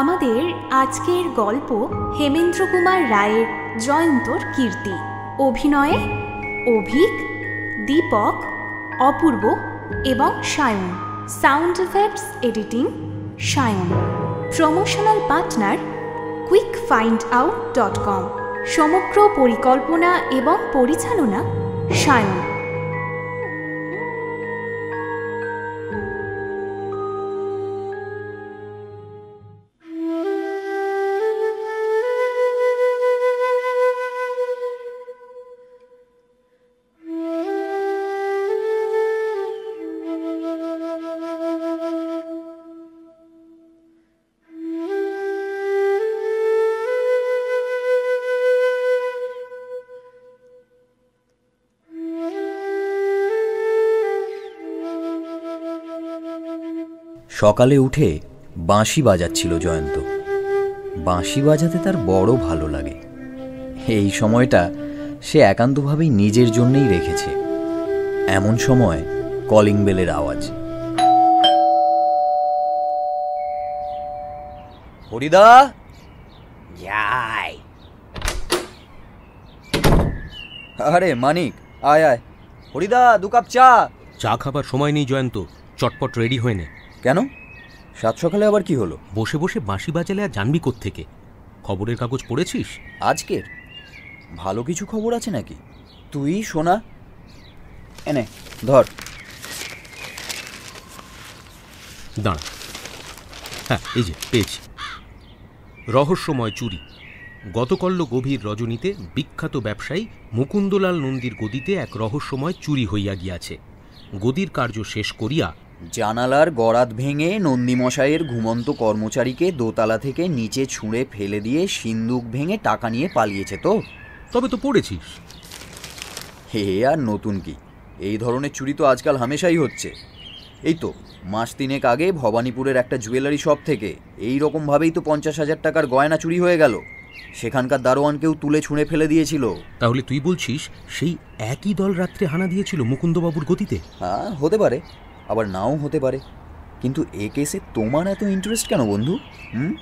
আমাদের আজকের গল্প হেমেন্দ্র কুমার রায়ের জয়ন্তর কীর্তি অভিনয়ে অভিক দীপক অপূর্ব এবং Sayan sound effects editing Sayan promotional partner quick find out dot com সমগ্র পরিকল্পনা এবং পরিচালনা সায়ন সকালে উঠে বাঁশি বাজাচ্ছিল জয়ন্ত বাঁশি বাজাতে তার বড় ভালো লাগে এই সময়টা সে একান্তভাবেই নিজের জন্যেই রেখেছে এমন সময় কলিং বেলের আওয়াজ হরিদা যাই আরে মানিক আয় আয় হরিদা দু কাপ চা চা খাবার সময় নেই জয়ন্ত চটপট রেডি হয়ে নে কেন সাত সকালে আবার কি হলো বসে বসে বাঁশি বাজালে আর জানবি থেকে খবরের কাগজ পড়েছিস আজকের ভালো কিছু খবর আছে নাকি তুই শোনা এনে ধর দাঁড়া হ্যাঁ এই যে পেয়েছি রহস্যময় চুরি গতকল্য গভীর রজনীতে বিখ্যাত ব্যবসায়ী মুকুন্দলাল নন্দীর গদিতে এক রহস্যময় চুরি হইয়া গিয়াছে গদির কার্য শেষ করিয়া জানালার গড়াত ভেঙে নন্দীমশাইয়ের ঘুমন্ত কর্মচারীকে দোতলা থেকে নিচে ছুঁড়ে ফেলে দিয়ে সিন্দুক ভেঙে টাকা নিয়ে পালিয়েছে তো তবে তো পড়েছিস হে আর নতুন কি এই ধরনের চুরি তো আজকাল হামেশাই হচ্ছে এই তো মাস তিনেক আগে ভবানীপুরের একটা জুয়েলারি শপ থেকে এই রকমভাবেই তো পঞ্চাশ হাজার টাকার গয়না চুরি হয়ে গেল সেখানকার দারোয়ানকেও তুলে ছুঁড়ে ফেলে দিয়েছিল তাহলে তুই বলছিস সেই একই দল রাত্রে হানা দিয়েছিল মুকুন্দবাবুর গতিতে হ্যাঁ হতে পারে আবার নাও হতে পারে কিন্তু এ কেসে তোমার এত ইন্টারেস্ট কেন বন্ধু হুম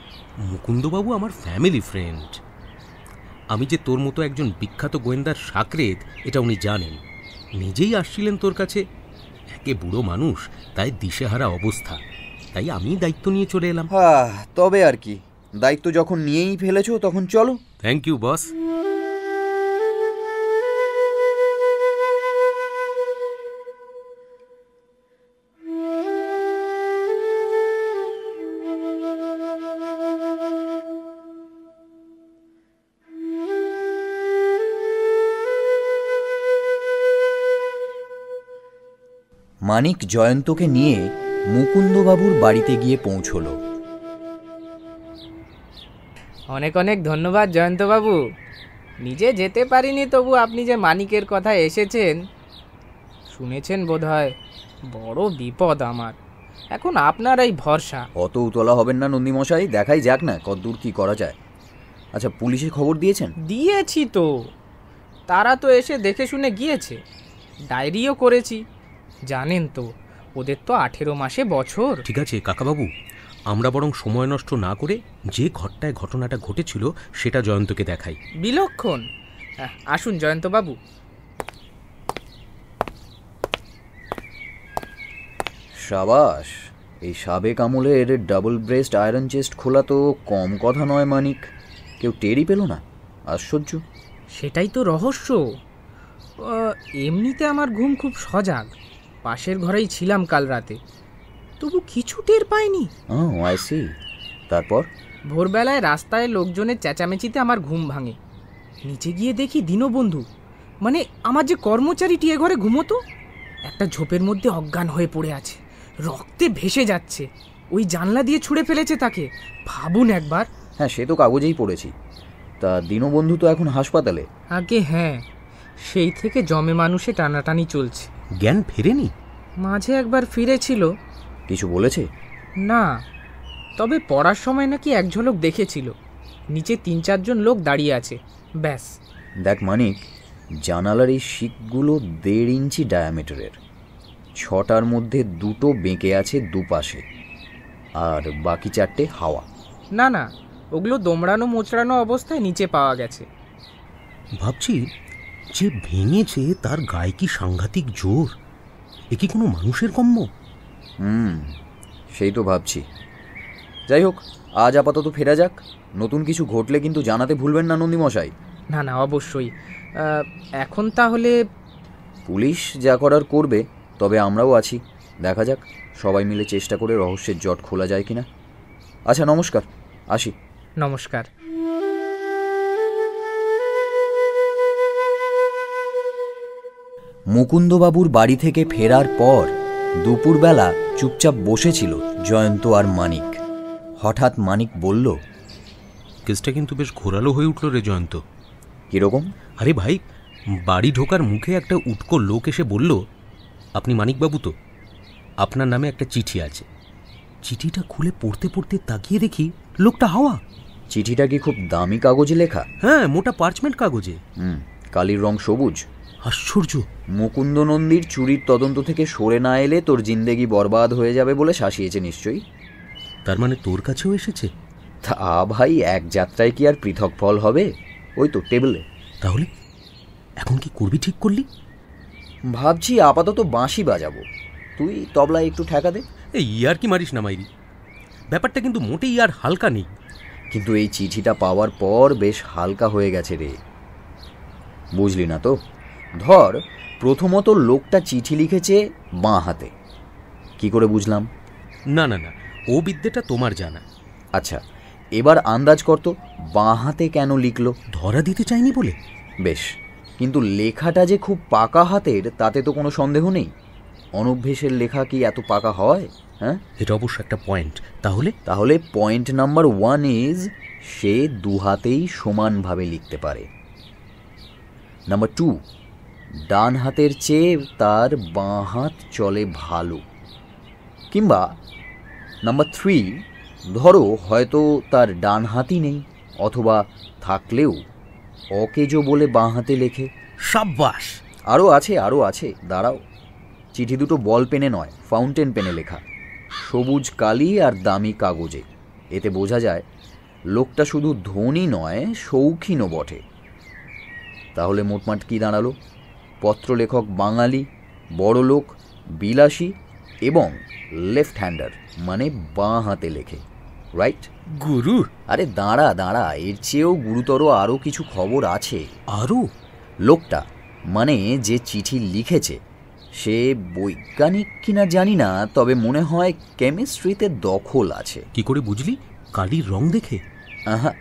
মুকুন্দবাবু আমার ফ্যামিলি ফ্রেন্ড আমি যে তোর মতো একজন বিখ্যাত গোয়েন্দার সাকরেত এটা উনি জানেন নিজেই আসছিলেন তোর কাছে একে বুড়ো মানুষ তাই দিশেহারা অবস্থা তাই আমি দায়িত্ব নিয়ে চলে এলাম তবে আর কি দায়িত্ব যখন নিয়েই ফেলেছো তখন চলো থ্যাংক ইউ বস মানিক জয়ন্তকে নিয়ে মুকুন্দবাবুর বাড়িতে গিয়ে পৌঁছল অনেক অনেক ধন্যবাদ জয়ন্তবাবু নিজে যেতে পারিনি তবু আপনি যে মানিকের কথা এসেছেন শুনেছেন বোধহয় বড় বিপদ আমার এখন আপনার এই ভরসা অত উতলা হবেন না নন্দীমশাই দেখাই যাক না কতদূর কি করা যায় আচ্ছা পুলিশে খবর দিয়েছেন দিয়েছি তো তারা তো এসে দেখে শুনে গিয়েছে ডায়েরিও করেছি জানেন তো ওদের তো আঠেরো মাসে বছর ঠিক আছে কাকাবাবু আমরা বরং সময় নষ্ট না করে যে ঘরটায় ঘটনাটা ঘটেছিল সেটা জয়ন্তকে দেখাই বিলক্ষণ আসুন জয়ন্তবাবু সাবাস এই সাবেক আমলের ডাবল ব্রেস্ট আয়রন চেস্ট খোলা তো কম কথা নয় মানিক কেউ টেরই পেল না আশ্চর্য সেটাই তো রহস্য এমনিতে আমার ঘুম খুব সজাগ পাশের ঘরেই ছিলাম কাল রাতে তবু কিছু টের পাইনি তারপর ভোরবেলায় রাস্তায় লোকজনের চেঁচামেচিতে আমার ঘুম ভাঙে নিচে গিয়ে দেখি দীনবন্ধু মানে আমার যে কর্মচারীটি এ ঘরে ঘুমতো একটা ঝোপের মধ্যে অজ্ঞান হয়ে পড়ে আছে রক্তে ভেসে যাচ্ছে ওই জানলা দিয়ে ছুঁড়ে ফেলেছে তাকে ভাবুন একবার হ্যাঁ সে তো কাগজেই পড়েছি তা দীনবন্ধু তো এখন হাসপাতালে আগে হ্যাঁ সেই থেকে জমে মানুষে টানাটানি চলছে জ্ঞান ফেরেনি মাঝে একবার ফিরেছিল কিছু বলেছে না তবে পড়ার সময় নাকি এক ঝলক দেখেছিল নিচে তিন চারজন লোক দাঁড়িয়ে আছে ব্যাস দেখ মানিক জানালার এই শিকগুলো দেড় ইঞ্চি ডায়ামিটারের ছটার মধ্যে দুটো বেঁকে আছে দুপাশে আর বাকি চারটে হাওয়া না না ওগুলো দোমড়ানো মোচড়ানো অবস্থায় নিচে পাওয়া গেছে ভাবছি যে ভেঙেছে তার গায়ে কি সাংঘাতিক জোর এ কি কোনো মানুষের কম্য হুম সেই তো ভাবছি যাই হোক আজ আপাতত ফেরা যাক নতুন কিছু ঘটলে কিন্তু জানাতে ভুলবেন না নন্দীমশাই না না অবশ্যই এখন তাহলে পুলিশ যা করার করবে তবে আমরাও আছি দেখা যাক সবাই মিলে চেষ্টা করে রহস্যের জট খোলা যায় কিনা আচ্ছা নমস্কার আসি নমস্কার মুকুন্দবাবুর বাড়ি থেকে ফেরার পর দুপুরবেলা চুপচাপ বসেছিল জয়ন্ত আর মানিক হঠাৎ মানিক বলল কেসটা কিন্তু বেশ ঘোরালো হয়ে উঠল রে জয়ন্ত কীরকম আরে ভাই বাড়ি ঢোকার মুখে একটা উটকো লোক এসে বলল আপনি মানিকবাবু তো আপনার নামে একটা চিঠি আছে চিঠিটা খুলে পড়তে পড়তে তাকিয়ে দেখি লোকটা হাওয়া চিঠিটা কি খুব দামি কাগজে লেখা হ্যাঁ মোটা পার্চমেন্ট কাগজে হুম কালির রং সবুজ আশ্চর্য মুকুন্দ নন্দীর চুরির তদন্ত থেকে সরে না এলে তোর জিন্দেগি বরবাদ হয়ে যাবে বলে শাসিয়েছে নিশ্চয়ই তার মানে তোর কাছেও এসেছে তা ভাই এক যাত্রায় কি আর পৃথক ফল হবে ওই তো টেবিলে তাহলে এখন কি করবি ঠিক করলি ভাবছি আপাতত বাঁশি বাজাবো তুই তবলায় একটু ঠেকা দে এই ইয়ার কি মারিস না মাইরি ব্যাপারটা কিন্তু মোটেই আর হালকা নেই কিন্তু এই চিঠিটা পাওয়ার পর বেশ হালকা হয়ে গেছে রে বুঝলি না তো ধর প্রথমত লোকটা চিঠি লিখেছে বাঁ হাতে কি করে বুঝলাম না না না ও বিদ্যেটা তোমার জানা আচ্ছা এবার আন্দাজ করতো বাঁ হাতে কেন লিখলো ধরা দিতে চাইনি বলে বেশ কিন্তু লেখাটা যে খুব পাকা হাতের তাতে তো কোনো সন্দেহ নেই অনভ্যেসের লেখা কি এত পাকা হয় হ্যাঁ এটা অবশ্য একটা পয়েন্ট তাহলে তাহলে পয়েন্ট নাম্বার ওয়ান ইজ সে দুহাতেই সমানভাবে লিখতে পারে নাম্বার টু ডান হাতের চেয়ে তার বাঁ হাত চলে ভালো কিংবা নাম্বার থ্রি ধরো হয়তো তার ডান হাতই নেই অথবা থাকলেও অকেজো বলে বাঁ হাতে লেখে সাব্বাস আরও আছে আরও আছে দাঁড়াও চিঠি দুটো বল পেনে নয় ফাউন্টেন পেনে লেখা সবুজ কালি আর দামি কাগজে এতে বোঝা যায় লোকটা শুধু ধনী নয় শৌখিনও বটে তাহলে মোটমাট কি দাঁড়ালো পত্রলেখক বাঙালি বড়লোক বিলাসী এবং লেফট হ্যান্ডার মানে বাঁ হাতে লেখে রাইট গুরু আরে দাঁড়া দাঁড়া এর চেয়েও গুরুতর আরও কিছু খবর আছে আরও লোকটা মানে যে চিঠি লিখেছে সে বৈজ্ঞানিক কিনা জানি না তবে মনে হয় কেমিস্ট্রিতে দখল আছে কি করে বুঝলি কালির রং দেখে আহা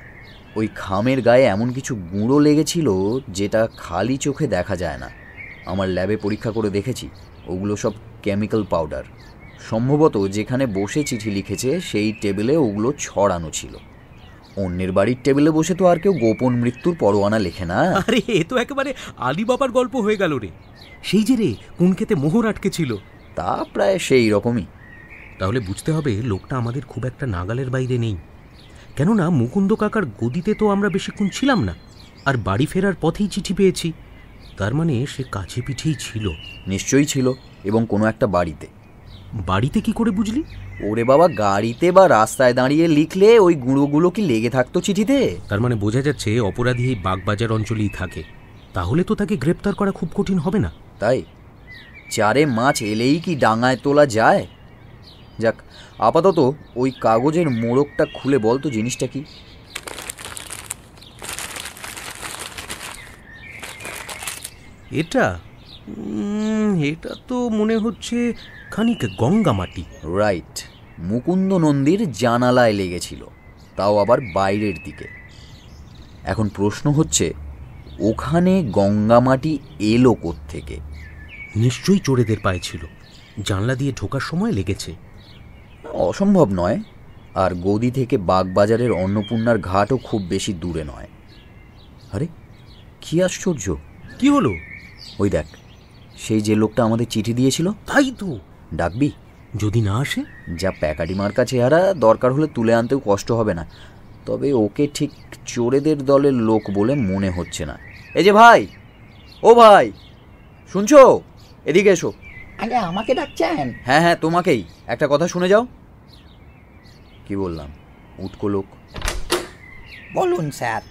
ওই খামের গায়ে এমন কিছু গুঁড়ো লেগেছিল যেটা খালি চোখে দেখা যায় না আমার ল্যাবে পরীক্ষা করে দেখেছি ওগুলো সব কেমিক্যাল পাউডার সম্ভবত যেখানে বসে চিঠি লিখেছে সেই টেবিলে ওগুলো ছড়ানো ছিল অন্যের বাড়ির টেবিলে বসে তো আর কেউ গোপন মৃত্যুর পরোয়ানা লেখে না আরে এ তো একেবারে আলিবাবার বাবার গল্প হয়ে গেল রে সেই যে রে কোন খেতে মোহর আটকে ছিল তা প্রায় সেই রকমই তাহলে বুঝতে হবে লোকটা আমাদের খুব একটা নাগালের বাইরে নেই কেননা মুকুন্দ কাকার গদিতে তো আমরা বেশিক্ষণ ছিলাম না আর বাড়ি ফেরার পথেই চিঠি পেয়েছি তার মানে সে কাছে পিঠেই ছিল নিশ্চয়ই ছিল এবং কোনো একটা বাড়িতে বাড়িতে কি করে বুঝলি ওরে বাবা গাড়িতে বা রাস্তায় দাঁড়িয়ে লিখলে ওই গুঁড়োগুলো কি লেগে থাকতো চিঠিতে তার মানে বোঝা যাচ্ছে অপরাধী এই বাগবাজার অঞ্চলেই থাকে তাহলে তো তাকে গ্রেপ্তার করা খুব কঠিন হবে না তাই চারে মাছ এলেই কি ডাঙায় তোলা যায় যাক আপাতত ওই কাগজের মোড়কটা খুলে বল তো জিনিসটা কি এটা এটা তো মনে হচ্ছে খানিক গঙ্গা মাটি রাইট মুকুন্দ নন্দীর জানালায় লেগেছিল তাও আবার বাইরের দিকে এখন প্রশ্ন হচ্ছে ওখানে গঙ্গামাটি এলো থেকে নিশ্চয়ই চোরেদের পায়ে ছিল জানলা দিয়ে ঢোকার সময় লেগেছে অসম্ভব নয় আর গদি থেকে বাগবাজারের অন্নপূর্ণার ঘাটও খুব বেশি দূরে নয় আরে কি আশ্চর্য কি হলো ওই দেখ সেই যে লোকটা আমাদের চিঠি দিয়েছিল তাই তো ডাকবি যদি না আসে যা প্যাকাডিমার কাছে চেহারা দরকার হলে তুলে আনতেও কষ্ট হবে না তবে ওকে ঠিক চোরেদের দলের লোক বলে মনে হচ্ছে না এই যে ভাই ও ভাই শুনছো এদিকে এসো আরে আমাকে ডাকছেন হ্যাঁ হ্যাঁ তোমাকেই একটা কথা শুনে যাও কি বললাম উটকো লোক বলুন স্যার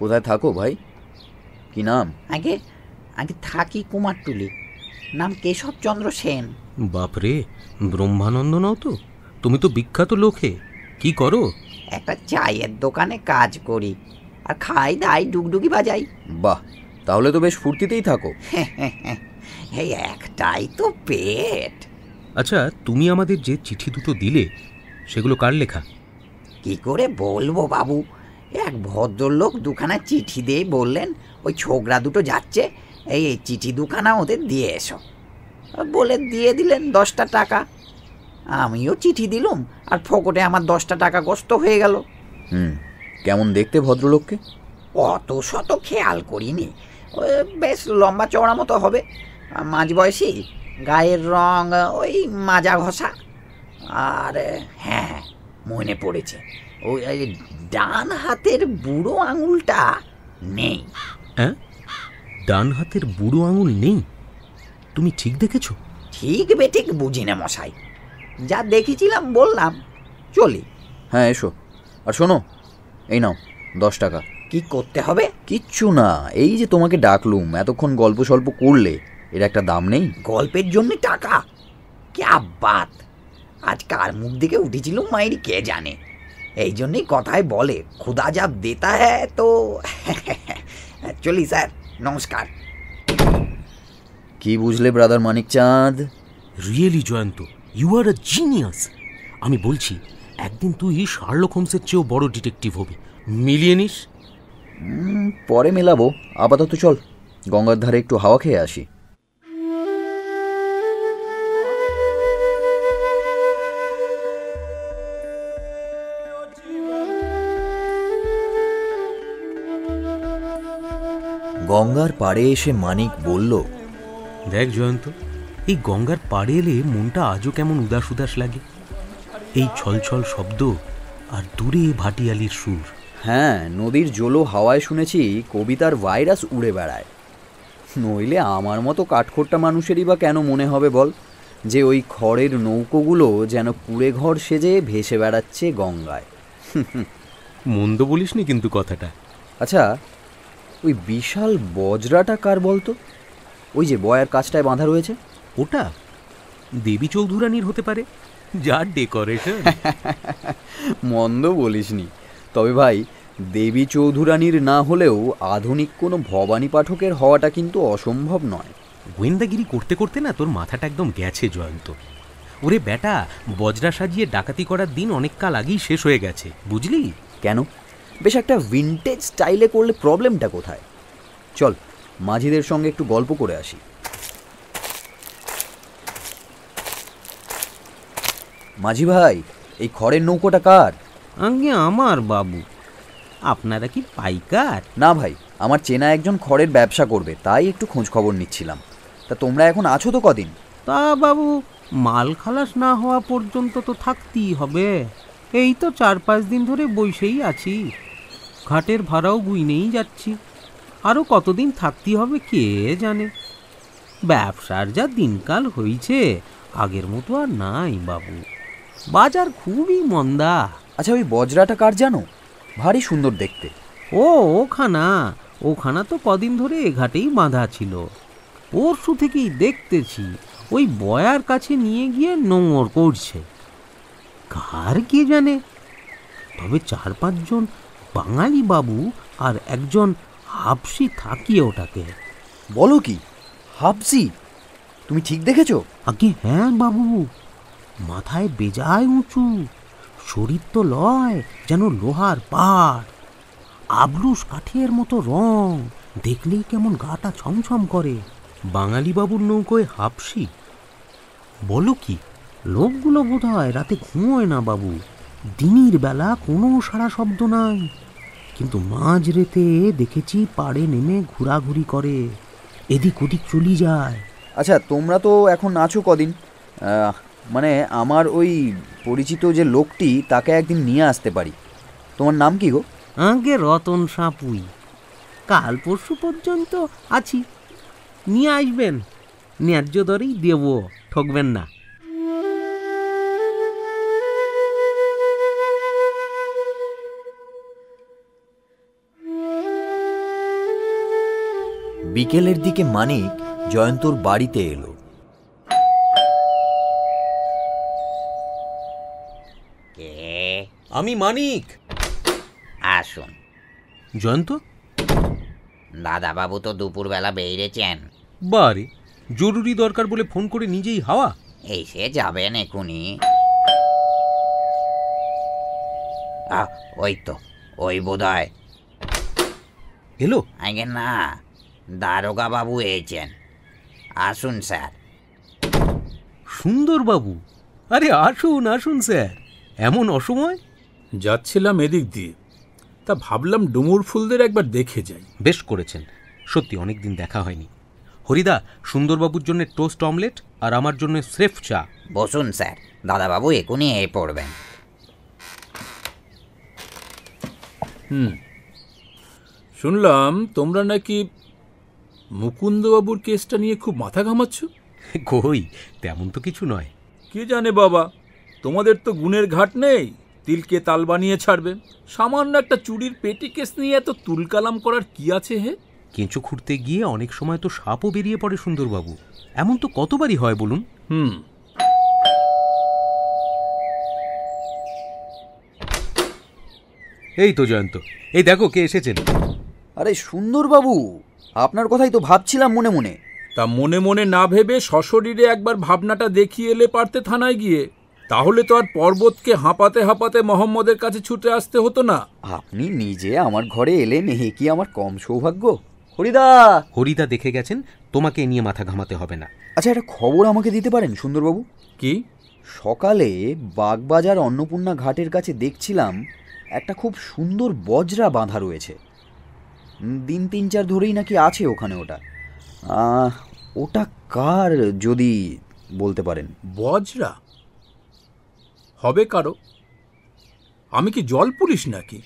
কোথায় থাকো ভাই কি নাম আগে আগে থাকি কুমারটুলি নাম কেশবচন্দ্র সেন বাপরে ব্রহ্মানন্দ নাও তো তুমি তো বিখ্যাত লোকে কি করো একটা চায়ের দোকানে কাজ করি আর খাই দাই ডুগডুগি বাজাই বাহ তাহলে তো বেশ ফুর্তিতেই থাকো এই একটাই তো পেট আচ্ছা তুমি আমাদের যে চিঠি দুটো দিলে সেগুলো কার লেখা কি করে বলবো বাবু এক ভদ্রলোক দুখানা চিঠি দিয়ে বললেন ওই ছোকরা দুটো যাচ্ছে এই চিঠি দুখানা ওদের দিয়ে এসো বলে দিয়ে দিলেন দশটা টাকা আমিও চিঠি দিলুম আর ফকটে আমার দশটা টাকা কষ্ট হয়ে গেল হুম কেমন দেখতে ভদ্রলোককে অত শত খেয়াল করিনি বেশ লম্বা চওড়া মতো হবে মাঝ বয়সী গায়ের রং ওই মাজা ঘষা আর হ্যাঁ মনে পড়েছে ওই ডান হাতের বুড়ো আঙুলটা নেই হ্যাঁ ডান হাতের বুড়ো আঙুল নেই তুমি ঠিক দেখেছো ঠিক বেঠিক বুঝি না মশাই যা দেখেছিলাম বললাম চলি হ্যাঁ এসো আর শোনো এই নাও দশ টাকা কি করতে হবে কিচ্ছু না এই যে তোমাকে ডাকলুম এতক্ষণ গল্প সল্প করলে এর একটা দাম নেই গল্পের জন্য টাকা ক্যা বাত আজ কার মুখ দিকে উঠেছিল মায়ের কে জানে এই জন্যই কথায় বলে খুদা যা দেতা হ্যাঁ তো চলি স্যার নমস্কার কি বুঝলে brother Manik Chand really Jayanta you are a genius আমি বলছি একদিন তুই শার্লক হোমসের চেয়েও বড় ডিটেকটিভ হবি মিলিয়ে নিস পরে মেলাবো আপাতত চল গঙ্গার ধারে একটু হাওয়া খেয়ে আসি গঙ্গার পাড়ে এসে মানিক বলল দেখ জয়ন্ত এই গঙ্গার পাড়ে এলে মনটা আজও কেমন উদাস উদাস লাগে এই ছলছল শব্দ আর দূরে ভাটিয়ালির সুর হ্যাঁ নদীর জলো হাওয়ায় শুনেছি কবিতার ভাইরাস উড়ে বেড়ায় নইলে আমার মতো কাঠখোট্টা মানুষেরই বা কেন মনে হবে বল যে ওই খড়ের নৌকোগুলো যেন কুড়ে ঘর সেজে ভেসে বেড়াচ্ছে গঙ্গায় মন্দ বলিসনি কিন্তু কথাটা আচ্ছা ওই বিশাল বজরাটা কার বলতো ওই যে বয়ার কাজটায় বাঁধা রয়েছে ওটা দেবী চৌধুরানীর হতে পারে যার ডেকোরেশন মন্দ বলিসনি তবে ভাই দেবী চৌধুরানীর না হলেও আধুনিক কোনো ভবানী পাঠকের হওয়াটা কিন্তু অসম্ভব নয় গোয়েন্দাগিরি করতে করতে না তোর মাথাটা একদম গেছে জয়ন্ত ওরে বেটা বজরা সাজিয়ে ডাকাতি করার দিন অনেক কাল আগেই শেষ হয়ে গেছে বুঝলি কেন বেশ একটা ভিনটেজ স্টাইলে করলে প্রবলেমটা কোথায় চল মাঝিদের সঙ্গে একটু গল্প করে আসি মাঝি ভাই এই খড়ের নৌকোটা কার আঙ্গে আমার বাবু আপনারা কি পাইকার না ভাই আমার চেনা একজন খড়ের ব্যবসা করবে তাই একটু খোঁজ খবর নিচ্ছিলাম তা তোমরা এখন আছো তো কদিন তা বাবু মাল খালাস না হওয়া পর্যন্ত তো থাকতেই হবে এই তো চার পাঁচ দিন ধরে বইসেই আছি ঘাটের ভাড়াও গুইনেই যাচ্ছি আরও কতদিন থাকতে হবে কে জানে ব্যবসার যা দিনকাল হয়েছে আগের মতো আর নাই বাবু বাজার খুবই মন্দা আচ্ছা ওই বজরাটা কার জানো ভারী সুন্দর দেখতে ও ওখানা ওখানা তো কদিন ধরে এ ঘাটেই বাঁধা ছিল পরশু থেকেই দেখতেছি ওই বয়ার কাছে নিয়ে গিয়ে নোংর করছে কার কে জানে তবে চার পাঁচজন বাঙালি বাবু আর একজন হাফসি থাকিয়ে ওটাকে বলো কি হাফসি তুমি ঠিক দেখেছো আগে হ্যাঁ বাবু মাথায় বেজায় উঁচু শরীর তো লয় যেন লোহার পাড় আবলুস কাঠিয়ের মতো রং দেখলেই কেমন গাটা ছমছম করে বাঙালি বাবুর নৌকোয় হাফসি বলো কি লোকগুলো বোধ হয় রাতে ঘুমোয় না বাবু দিনের বেলা কোনো সারা শব্দ নাই কিন্তু মাঝ রেতে দেখেছি পাড়ে নেমে ঘোরাঘুরি করে এদিক ওদিক চলি যায় আচ্ছা তোমরা তো এখন আছো কদিন মানে আমার ওই পরিচিত যে লোকটি তাকে একদিন নিয়ে আসতে পারি তোমার নাম কি গো আগে রতন সাপুই কাল পরশু পর্যন্ত আছি নিয়ে আসবেন ন্যায্য দরেই দেব ঠকবেন না বিকেলের দিকে মানিক জয়ন্তর বাড়িতে এলো কে আমি মানিক আসুন জয়ন্ত দাদাবাবু তো দুপুরবেলা বেরিয়েছেন বারে জরুরি দরকার বলে ফোন করে নিজেই হাওয়া এসে যাবেন এখনই আহ, ওই তো ওই বোধ হয় এলো আগে না দারোগাবাবু এসেছেন আসুন স্যার সুন্দরবাবু আরে আসুন আসুন স্যার এমন অসময় যাচ্ছিলাম এদিক দিয়ে তা ভাবলাম ডুমুর ফুলদের একবার দেখে যাই বেশ করেছেন সত্যি অনেক দিন দেখা হয়নি হরিদা সুন্দরবাবুর জন্য টোস্ট অমলেট আর আমার জন্য স্রেফ চা বসুন স্যার দাদাবাবু এখনই এ পড়বেন হুম শুনলাম তোমরা নাকি মুকুন্দবাবুর কেসটা নিয়ে খুব মাথা ঘামাচ্ছ কই তেমন তো কিছু নয় কে জানে বাবা তোমাদের তো গুণের ঘাট নেই তিলকে তাল বানিয়ে ছাড়বে সামান্য একটা চুরির পেটি কেস নিয়ে এত তুলকালাম করার কি আছে হে কেঁচো খুঁড়তে গিয়ে অনেক সময় তো সাপও বেরিয়ে পড়ে সুন্দরবাবু এমন তো কতবারই হয় বলুন হুম এই তো জয়ন্ত এই দেখো কে এসেছেন আরে সুন্দরবাবু আপনার কথাই তো ভাবছিলাম মনে মনে তা মনে মনে না ভেবে সশরীরে একবার ভাবনাটা দেখিয়ে এলে পারতে থানায় গিয়ে তাহলে তো আর পর্বতকে হাঁপাতে হাঁপাতে মোহাম্মদের কাছে ছুটে আসতে হতো না আপনি নিজে আমার ঘরে এলেন হে কি আমার কম সৌভাগ্য হরিদা হরিদা দেখে গেছেন তোমাকে নিয়ে মাথা ঘামাতে হবে না আচ্ছা একটা খবর আমাকে দিতে পারেন সুন্দরবাবু কি সকালে বাগবাজার অন্নপূর্ণা ঘাটের কাছে দেখছিলাম একটা খুব সুন্দর বজরা বাঁধা রয়েছে দিন তিন চার ধরেই নাকি আছে ওখানে ওটা ওটা কার যদি বলতে পারেন বজরা হবে কারো আমি কি জল পুলিশ নাকি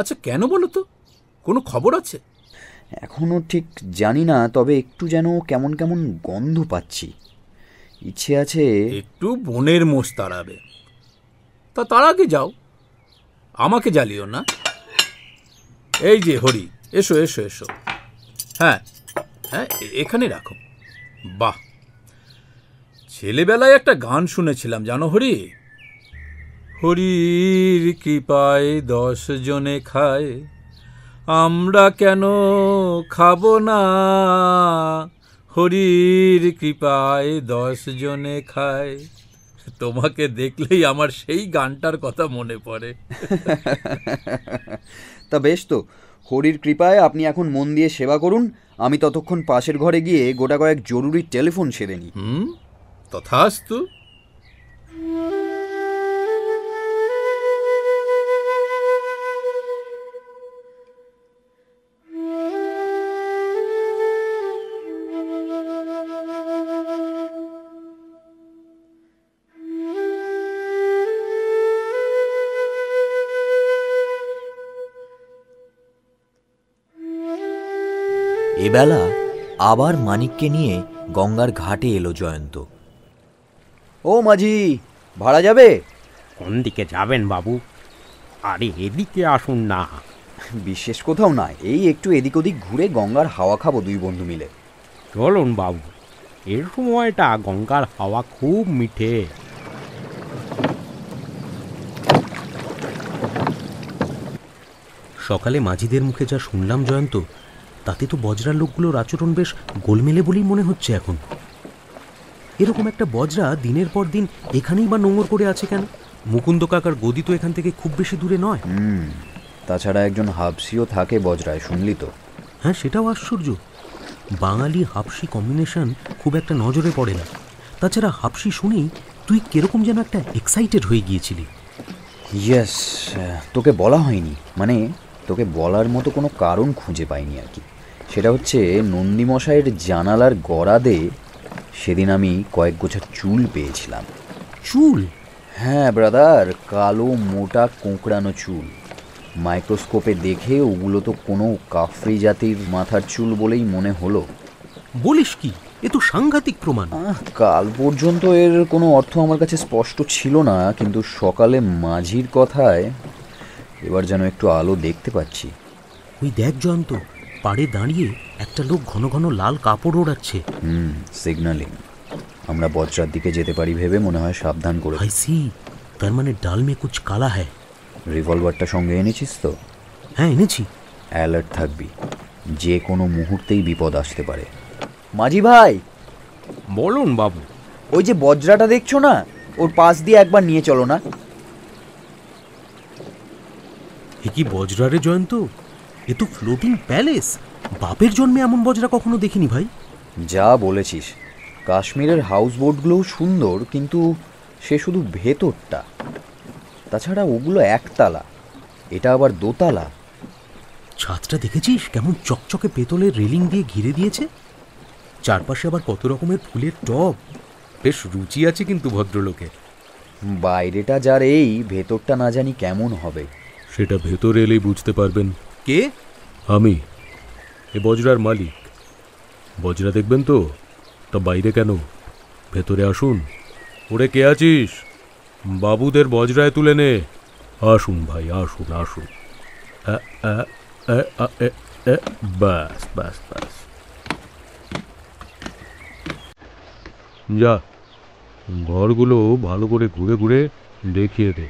আচ্ছা কেন বলো তো কোনো খবর আছে এখনও ঠিক জানি না তবে একটু যেন কেমন কেমন গন্ধ পাচ্ছি ইচ্ছে আছে একটু বনের মোষ তাড়াবে তা তার আগে যাও আমাকে জ্বালিও না এই যে হরি এসো এসো এসো হ্যাঁ হ্যাঁ এখানে রাখো বাহ ছেলেবেলায় একটা গান শুনেছিলাম জানো হরি হরির কৃপায় দশ জনে খায় আমরা কেন খাব না হরির কৃপায় দশ জনে খায় তোমাকে দেখলেই আমার সেই গানটার কথা মনে পড়ে তা বেশ তো হরির কৃপায় আপনি এখন মন দিয়ে সেবা করুন আমি ততক্ষণ পাশের ঘরে গিয়ে গোটা কয়েক জরুরি টেলিফোন সেরে নিই হুম তথাস্তু এবেলা আবার মানিককে নিয়ে গঙ্গার ঘাটে এলো জয়ন্ত ও মাঝি ভাড়া যাবে কোন দিকে যাবেন বাবু আরে এদিকে আসুন না বিশেষ কোথাও না এই একটু এদিক ওদিক ঘুরে গঙ্গার হাওয়া খাবো দুই বন্ধু মিলে চলুন বাবু এর সময়টা গঙ্গার হাওয়া খুব মিঠে সকালে মাঝিদের মুখে যা শুনলাম জয়ন্ত তাতে তো বজরার লোকগুলোর আচরণ বেশ গোলমেলে বলেই মনে হচ্ছে এখন এরকম একটা বজরা দিনের পর দিন এখানেই বা নোংর করে আছে কেন মুকুন্দ কাকার গদি তো এখান থেকে খুব বেশি দূরে নয় তাছাড়া একজন হাফসিও থাকে বজরায় শুনলি তো হ্যাঁ সেটাও আশ্চর্য বাঙালি হাফসি কম্বিনেশন খুব একটা নজরে পড়ে না তাছাড়া হাফসি শুনেই তুই কিরকম যেন একটা এক্সাইটেড হয়ে গিয়েছিলি ইয়েস তোকে বলা হয়নি মানে তোকে বলার মতো কোনো কারণ খুঁজে পাইনি আর কি সেটা হচ্ছে নন্দীমশাইয়ের জানালার গড়াদে সেদিন আমি কয়েক গোছা চুল পেয়েছিলাম চুল হ্যাঁ ব্রাদার কালো মোটা কোঁকড়ানো চুল মাইক্রোস্কোপে দেখে ওগুলো তো কোনো কাফরি জাতির মাথার চুল বলেই মনে হলো বলিস কি এ তো সাংঘাতিক প্রমাণ কাল পর্যন্ত এর কোনো অর্থ আমার কাছে স্পষ্ট ছিল না কিন্তু সকালে মাঝির কথায় এবার যেন একটু আলো দেখতে পাচ্ছি ওই দেখ জয়ন্ত পাড়ে দাঁড়িয়ে একটা লোক ঘন ঘন লাল কাপড় ওড়াচ্ছে হুম সিগনালিং আমরা বজ্রার দিকে যেতে পারি ভেবে মনে হয় সাবধান করে আই সি তার মানে ডাল মে কুছ কালা হ্যায় রিভলভারটা সঙ্গে এনেছিস তো হ্যাঁ এনেছি অ্যালার্ট থাকবি যে কোনো মুহূর্তেই বিপদ আসতে পারে মাঝি ভাই বলুন বাবু ওই যে বজ্রাটা দেখছো না ওর পাশ দিয়ে একবার নিয়ে চলো না এ কি বজ্রারে জয়ন্ত এ তো ফ্লোটিং প্যালেস বাপের জন্মে এমন বজরা কখনো দেখিনি ভাই যা বলেছিস কাশ্মীরের হাউস বোটগুলোও সুন্দর কিন্তু সে শুধু ভেতরটা তাছাড়া ওগুলো একতলা এটা আবার দোতলা ছাদটা দেখেছিস কেমন চকচকে পেতলের রেলিং দিয়ে ঘিরে দিয়েছে চারপাশে আবার কত রকমের ফুলের টব বেশ রুচি আছে কিন্তু ভদ্রলোকের বাইরেটা যার এই ভেতরটা না জানি কেমন হবে সেটা ভেতরে এলেই বুঝতে পারবেন কে আমি এ বজরার মালিক বজরা দেখবেন তো তা বাইরে কেন ভেতরে আসুন ওরে কে আছিস বাবুদের বজরায় তুলে নে আসুন ভাই আসুন আসুন ব্যাস ব্যাস ব্যাস যা ঘরগুলো ভালো করে ঘুরে ঘুরে দেখিয়ে দে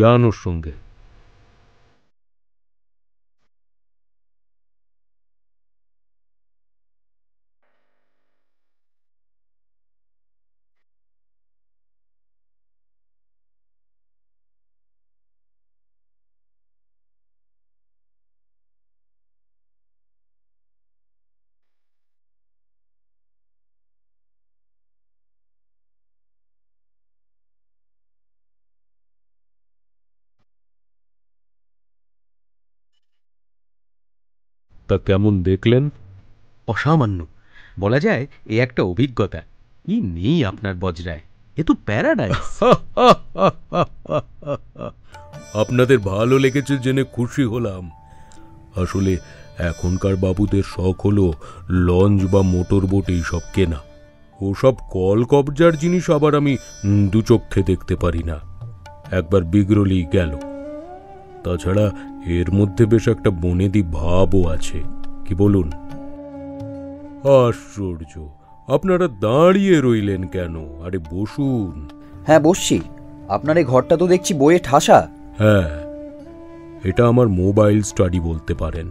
জানোর ওর সঙ্গে তা কেমন দেখলেন অসামান্য বলা যায় এ একটা অভিজ্ঞতা ই নেই আপনার বজরায় এ তো প্যারাডাইস আপনাদের ভালো লেগেছে জেনে খুশি হলাম আসলে এখনকার বাবুদের শখ হলো লঞ্চ বা মোটর বোট এইসব কেনা ওসব কল কবজার জিনিস আবার আমি দুচক্ষে দেখতে পারি না একবার বিগ্রলি গেল তাছাড়া এর মধ্যে বেশ একটা বনেদি ভাবও আছে কি বলুন আশ্চর্য আপনারা দাঁড়িয়ে রইলেন কেন আরে বসুন হ্যাঁ বসছি আপনার এই ঘরটা তো দেখছি বইয়ে ঠাসা হ্যাঁ এটা আমার মোবাইল স্টাডি বলতে পারেন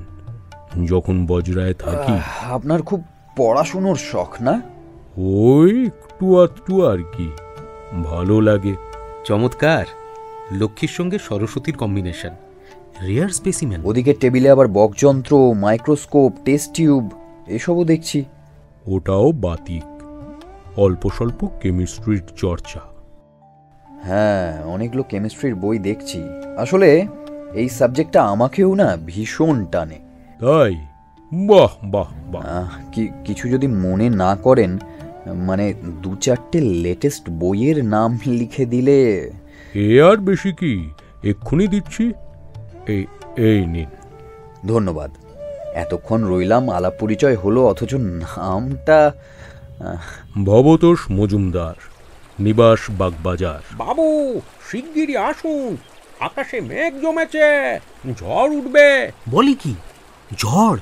যখন বজরায় থাকি আপনার খুব পড়াশুনোর শখ না ওই একটু আর কি ভালো লাগে চমৎকার লক্ষ্মীর সঙ্গে সরস্বতীর কম্বিনেশন রেয়ার স্পেসিম্যান ওদিকে টেবিলে আবার বকযন্ত্র মাইক্রোস্কোপ টেস্ট টিউব এসবও দেখছি ওটাও বাতিক অল্প স্বল্প কেমিস্ট্রির চর্চা হ্যাঁ অনেকগুলো কেমিস্ট্রির বই দেখছি আসলে এই সাবজেক্টটা আমাকেও না ভীষণ টানে তাই বাহ বাহ বাহ কিছু যদি মনে না করেন মানে দু চারটে লেটেস্ট বইয়ের নাম লিখে দিলে এ আর বেশি কি এক্ষুনি দিচ্ছি এই এই নিন ধন্যবাদ এতক্ষণ রইলাম আলাপ পরিচয় হলো অথচ নামটা ভবতোষ মজুমদার নিবাস বাগবাজার বাবু শিগগিরই আসুন আকাশে মেঘ জমেছে ঝড় উঠবে বলি কি ঝড়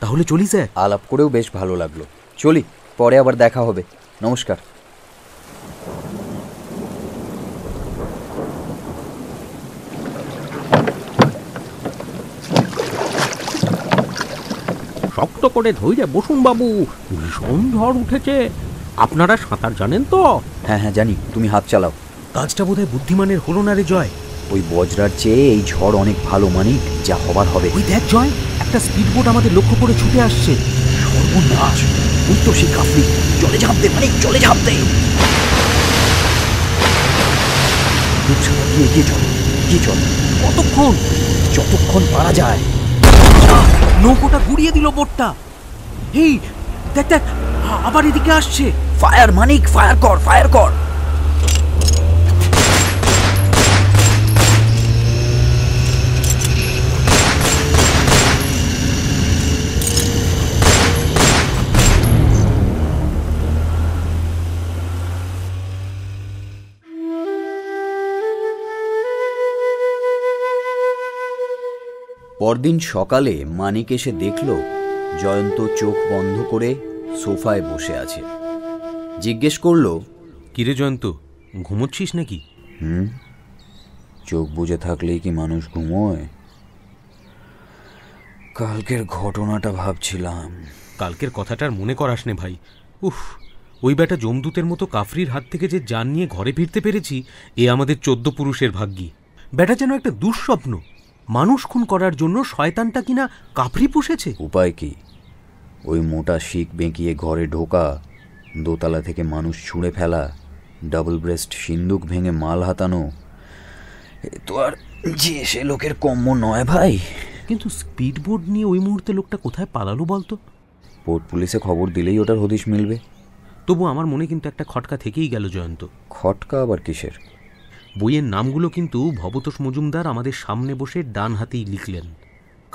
তাহলে চলি স্যার আলাপ করেও বেশ ভালো লাগলো চলি পরে আবার দেখা হবে নমস্কার শক্ত করে ধৈরে বসুন বাবু ভীষণ ঝড় উঠেছে আপনারা সাঁতার জানেন তো হ্যাঁ হ্যাঁ জানি তুমি হাত চালাও কাজটা বোধহয় বুদ্ধিমানের হলো না রে জয় ওই বজরার চেয়ে এই ঝড় অনেক ভালো মানিক যা হবার হবে ওই দেখ জয় একটা স্পিডবোট আমাদের লক্ষ্য করে ছুটে আসছে সর্বনাশ উত্তর সেই কাফলি চলে ঝাঁপতে মানে চলে ঝাঁপতে এগিয়ে চলো এগিয়ে চল কতক্ষণ যতক্ষণ পারা যায় নৌকোটা ঘুরিয়ে দিল বোটটা এই দেখ দেখ আবার এদিকে আসছে ফায়ার মানিক ফায়ার কর ফায়ার কর পরদিন সকালে মানিক এসে দেখল জয়ন্ত চোখ বন্ধ করে সোফায় বসে আছে জিজ্ঞেস করল কিরে জয়ন্ত ঘুমোচ্ছিস নাকি হুম চোখ বুঝে থাকলেই কি মানুষ ঘুমোয় কালকের ঘটনাটা ভাবছিলাম কালকের কথাটার মনে করাস নে ভাই উফ ওই বেটা জমদূতের মতো কাফরির হাত থেকে যে যান নিয়ে ঘরে ফিরতে পেরেছি এ আমাদের চোদ্দ পুরুষের ভাগ্যি বেটা যেন একটা দুঃস্বপ্ন মানুষ খুন করার জন্য শয়তানটা কিনা কাফরি পুষেছে উপায় কি ওই মোটা শিক বেঁকিয়ে ঘরে ঢোকা দোতলা থেকে মানুষ ছুঁড়ে ফেলা ডাবল ব্রেস্ট সিন্দুক ভেঙে মাল হাতানো এ তো আর যে সে লোকের কম্য নয় ভাই কিন্তু স্পিডবোট নিয়ে ওই মুহূর্তে লোকটা কোথায় পালালো বলতো পোর্ট পুলিশে খবর দিলেই ওটার হদিশ মিলবে তবু আমার মনে কিন্তু একটা খটকা থেকেই গেল জয়ন্ত খটকা আবার কিসের বইয়ের নামগুলো কিন্তু ভবতোষ মজুমদার আমাদের সামনে বসে ডান হাতেই লিখলেন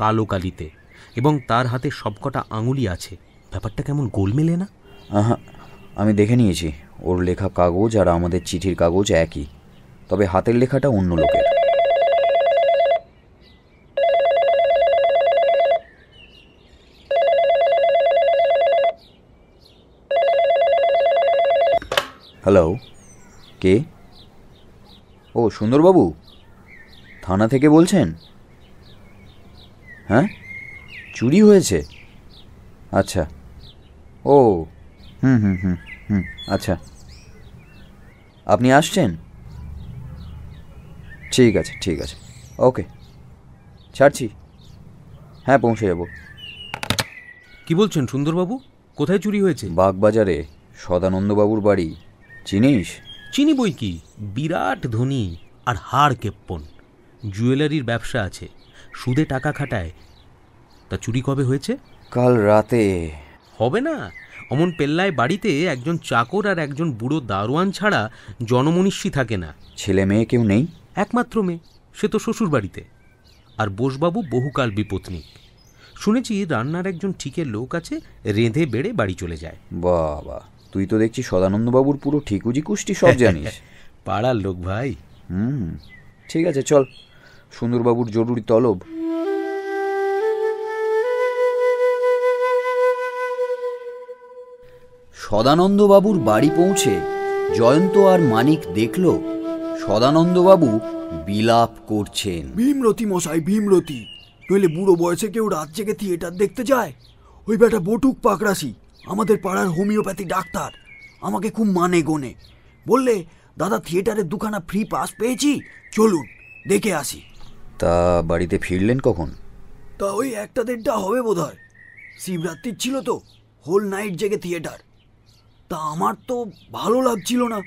কালো কালিতে এবং তার হাতে সবকটা আঙুলি আছে ব্যাপারটা কেমন গোলমেলে না আহা আমি দেখে নিয়েছি ওর লেখা কাগজ আর আমাদের চিঠির কাগজ একই তবে হাতের লেখাটা অন্য লোকের হ্যালো কে ও সুন্দরবাবু থানা থেকে বলছেন হ্যাঁ চুরি হয়েছে আচ্ছা ও হুম হুম হুম হুম আচ্ছা আপনি আসছেন ঠিক আছে ঠিক আছে ওকে ছাড়ছি হ্যাঁ পৌঁছে যাব কি বলছেন সুন্দরবাবু কোথায় চুরি হয়েছে বাগবাজারে সদানন্দবাবুর বাড়ি চিনিস চিনি বই কি বিরাট ধনী আর হার কেপ্পন জুয়েলারির ব্যবসা আছে সুদে টাকা খাটায় তা চুরি কবে হয়েছে কাল রাতে হবে না অমন পেল্লায় বাড়িতে একজন চাকর আর একজন বুড়ো দারোয়ান ছাড়া জনমনীষী থাকে না ছেলে মেয়ে কেউ নেই একমাত্র মেয়ে সে তো শ্বশুর বাড়িতে আর বোসবাবু বহুকাল বিপত্নিক শুনেছি রান্নার একজন ঠিকের লোক আছে রেঁধে বেড়ে বাড়ি চলে যায় বাবা তুই তো দেখছি সদানন্দবাবুর পুরো ঠিকুজি কুষ্টি সব জানিস পাড়ার লোক ভাই হুম ঠিক আছে চল সুন্দরবাবুর জরুরি তলব সদানন্দবাবুর বাড়ি পৌঁছে জয়ন্ত আর মানিক দেখল সদানন্দবাবু বিলাপ করছেন ভীমরতি মশাই ভীমরতি নইলে বুড়ো বয়সে কেউ রাত জেগে থিয়েটার দেখতে যায় ওই বেটা বটুক পাকড়াসি আমাদের পাড়ার হোমিওপ্যাথি ডাক্তার আমাকে খুব মানে গোনে বললে দাদা থিয়েটারের দুখানা ফ্রি পাস পেয়েছি চলুন দেখে আসি তা বাড়িতে ফিরলেন কখন তা ওই একটা দেড়টা হবে বোধ হয় শিবরাত্রির ছিল তো হোল নাইট জেগে থিয়েটার তা আমার তো ভালো লাগছিল না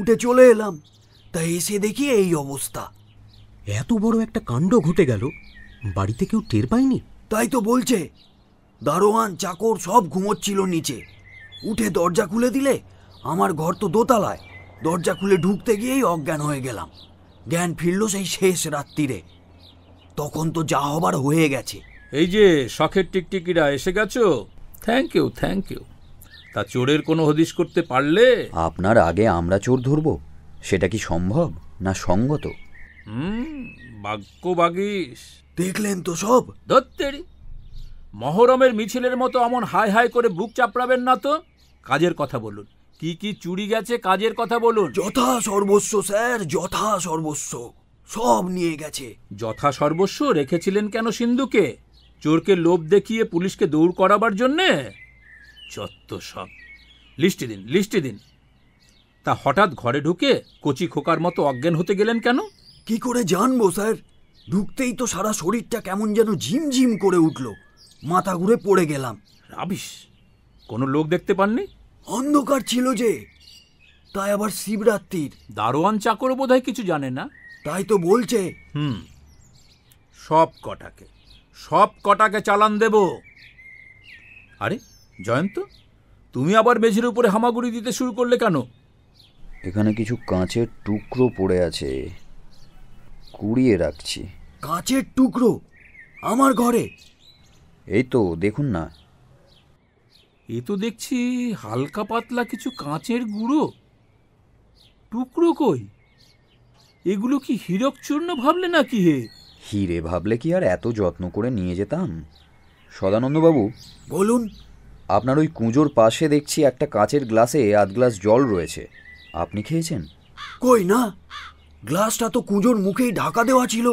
উঠে চলে এলাম তা এসে দেখি এই অবস্থা এত বড় একটা কাণ্ড ঘটে গেল বাড়িতে কেউ টের পায়নি তাই তো বলছে দারোয়ান চাকর সব ঘুমোচ্ছিল নিচে উঠে দরজা খুলে দিলে আমার ঘর তো দোতলায় দরজা খুলে ঢুকতে গিয়েই অজ্ঞান হয়ে গেলাম জ্ঞান ফিরল সেই শেষ রাত্রিরে তখন তো যা হবার হয়ে গেছে এই যে শখের টিকটিকিরা এসে গেছো থ্যাংক ইউ থ্যাংক ইউ তা চোরের কোনো হদিশ করতে পারলে আপনার আগে আমরা চোর ধরব সেটা কি সম্ভব না সঙ্গত হুম বাক্য বাগিস দেখলেন তো সব ধরতেরি মহরমের মিছিলের মতো অমন হাই হাই করে বুক চাপড়াবেন না তো কাজের কথা বলুন কি কি চুরি গেছে কাজের কথা বলুন যথা সর্বস্ব স্যার যথা সর্বস্ব সব নিয়ে গেছে যথা সর্বস্ব রেখেছিলেন কেন সিন্ধুকে চোরকে লোভ দেখিয়ে পুলিশকে দৌড় করাবার জন্যে যত সব লিস্টে দিন লিস্টে দিন তা হঠাৎ ঘরে ঢুকে কচি খোকার মতো অজ্ঞান হতে গেলেন কেন কি করে জানবো স্যার ঢুকতেই তো সারা শরীরটা কেমন যেন ঝিমঝিম করে উঠল মাথা ঘুরে পড়ে গেলাম রাবিস কোনো লোক দেখতে পাননি অন্ধকার ছিল যে তাই আবার শিবরাত্রির দারোয়ান চাকর বোধ কিছু জানে না তাই তো বলছে হুম সব কটাকে সব কটাকে চালান দেব আরে জয়ন্ত তুমি আবার মেঝের উপরে হামাগুড়ি দিতে শুরু করলে কেন এখানে কিছু কাঁচের টুকরো পড়ে আছে কুড়িয়ে রাখছি কাঁচের টুকরো আমার ঘরে এই তো দেখুন না এ তো দেখছি হালকা পাতলা কিছু কাঁচের গুঁড়ো টুকরো কই এগুলো কি হীরক চূর্ণ ভাবলে নাকি হে হিরে ভাবলে কি আর এত যত্ন করে নিয়ে যেতাম সদানন্দবাবু বলুন আপনার ওই কুঁজোর পাশে দেখছি একটা কাঁচের গ্লাসে আধ গ্লাস জল রয়েছে আপনি খেয়েছেন কই না গ্লাসটা তো কুঁজোর মুখেই ঢাকা দেওয়া ছিল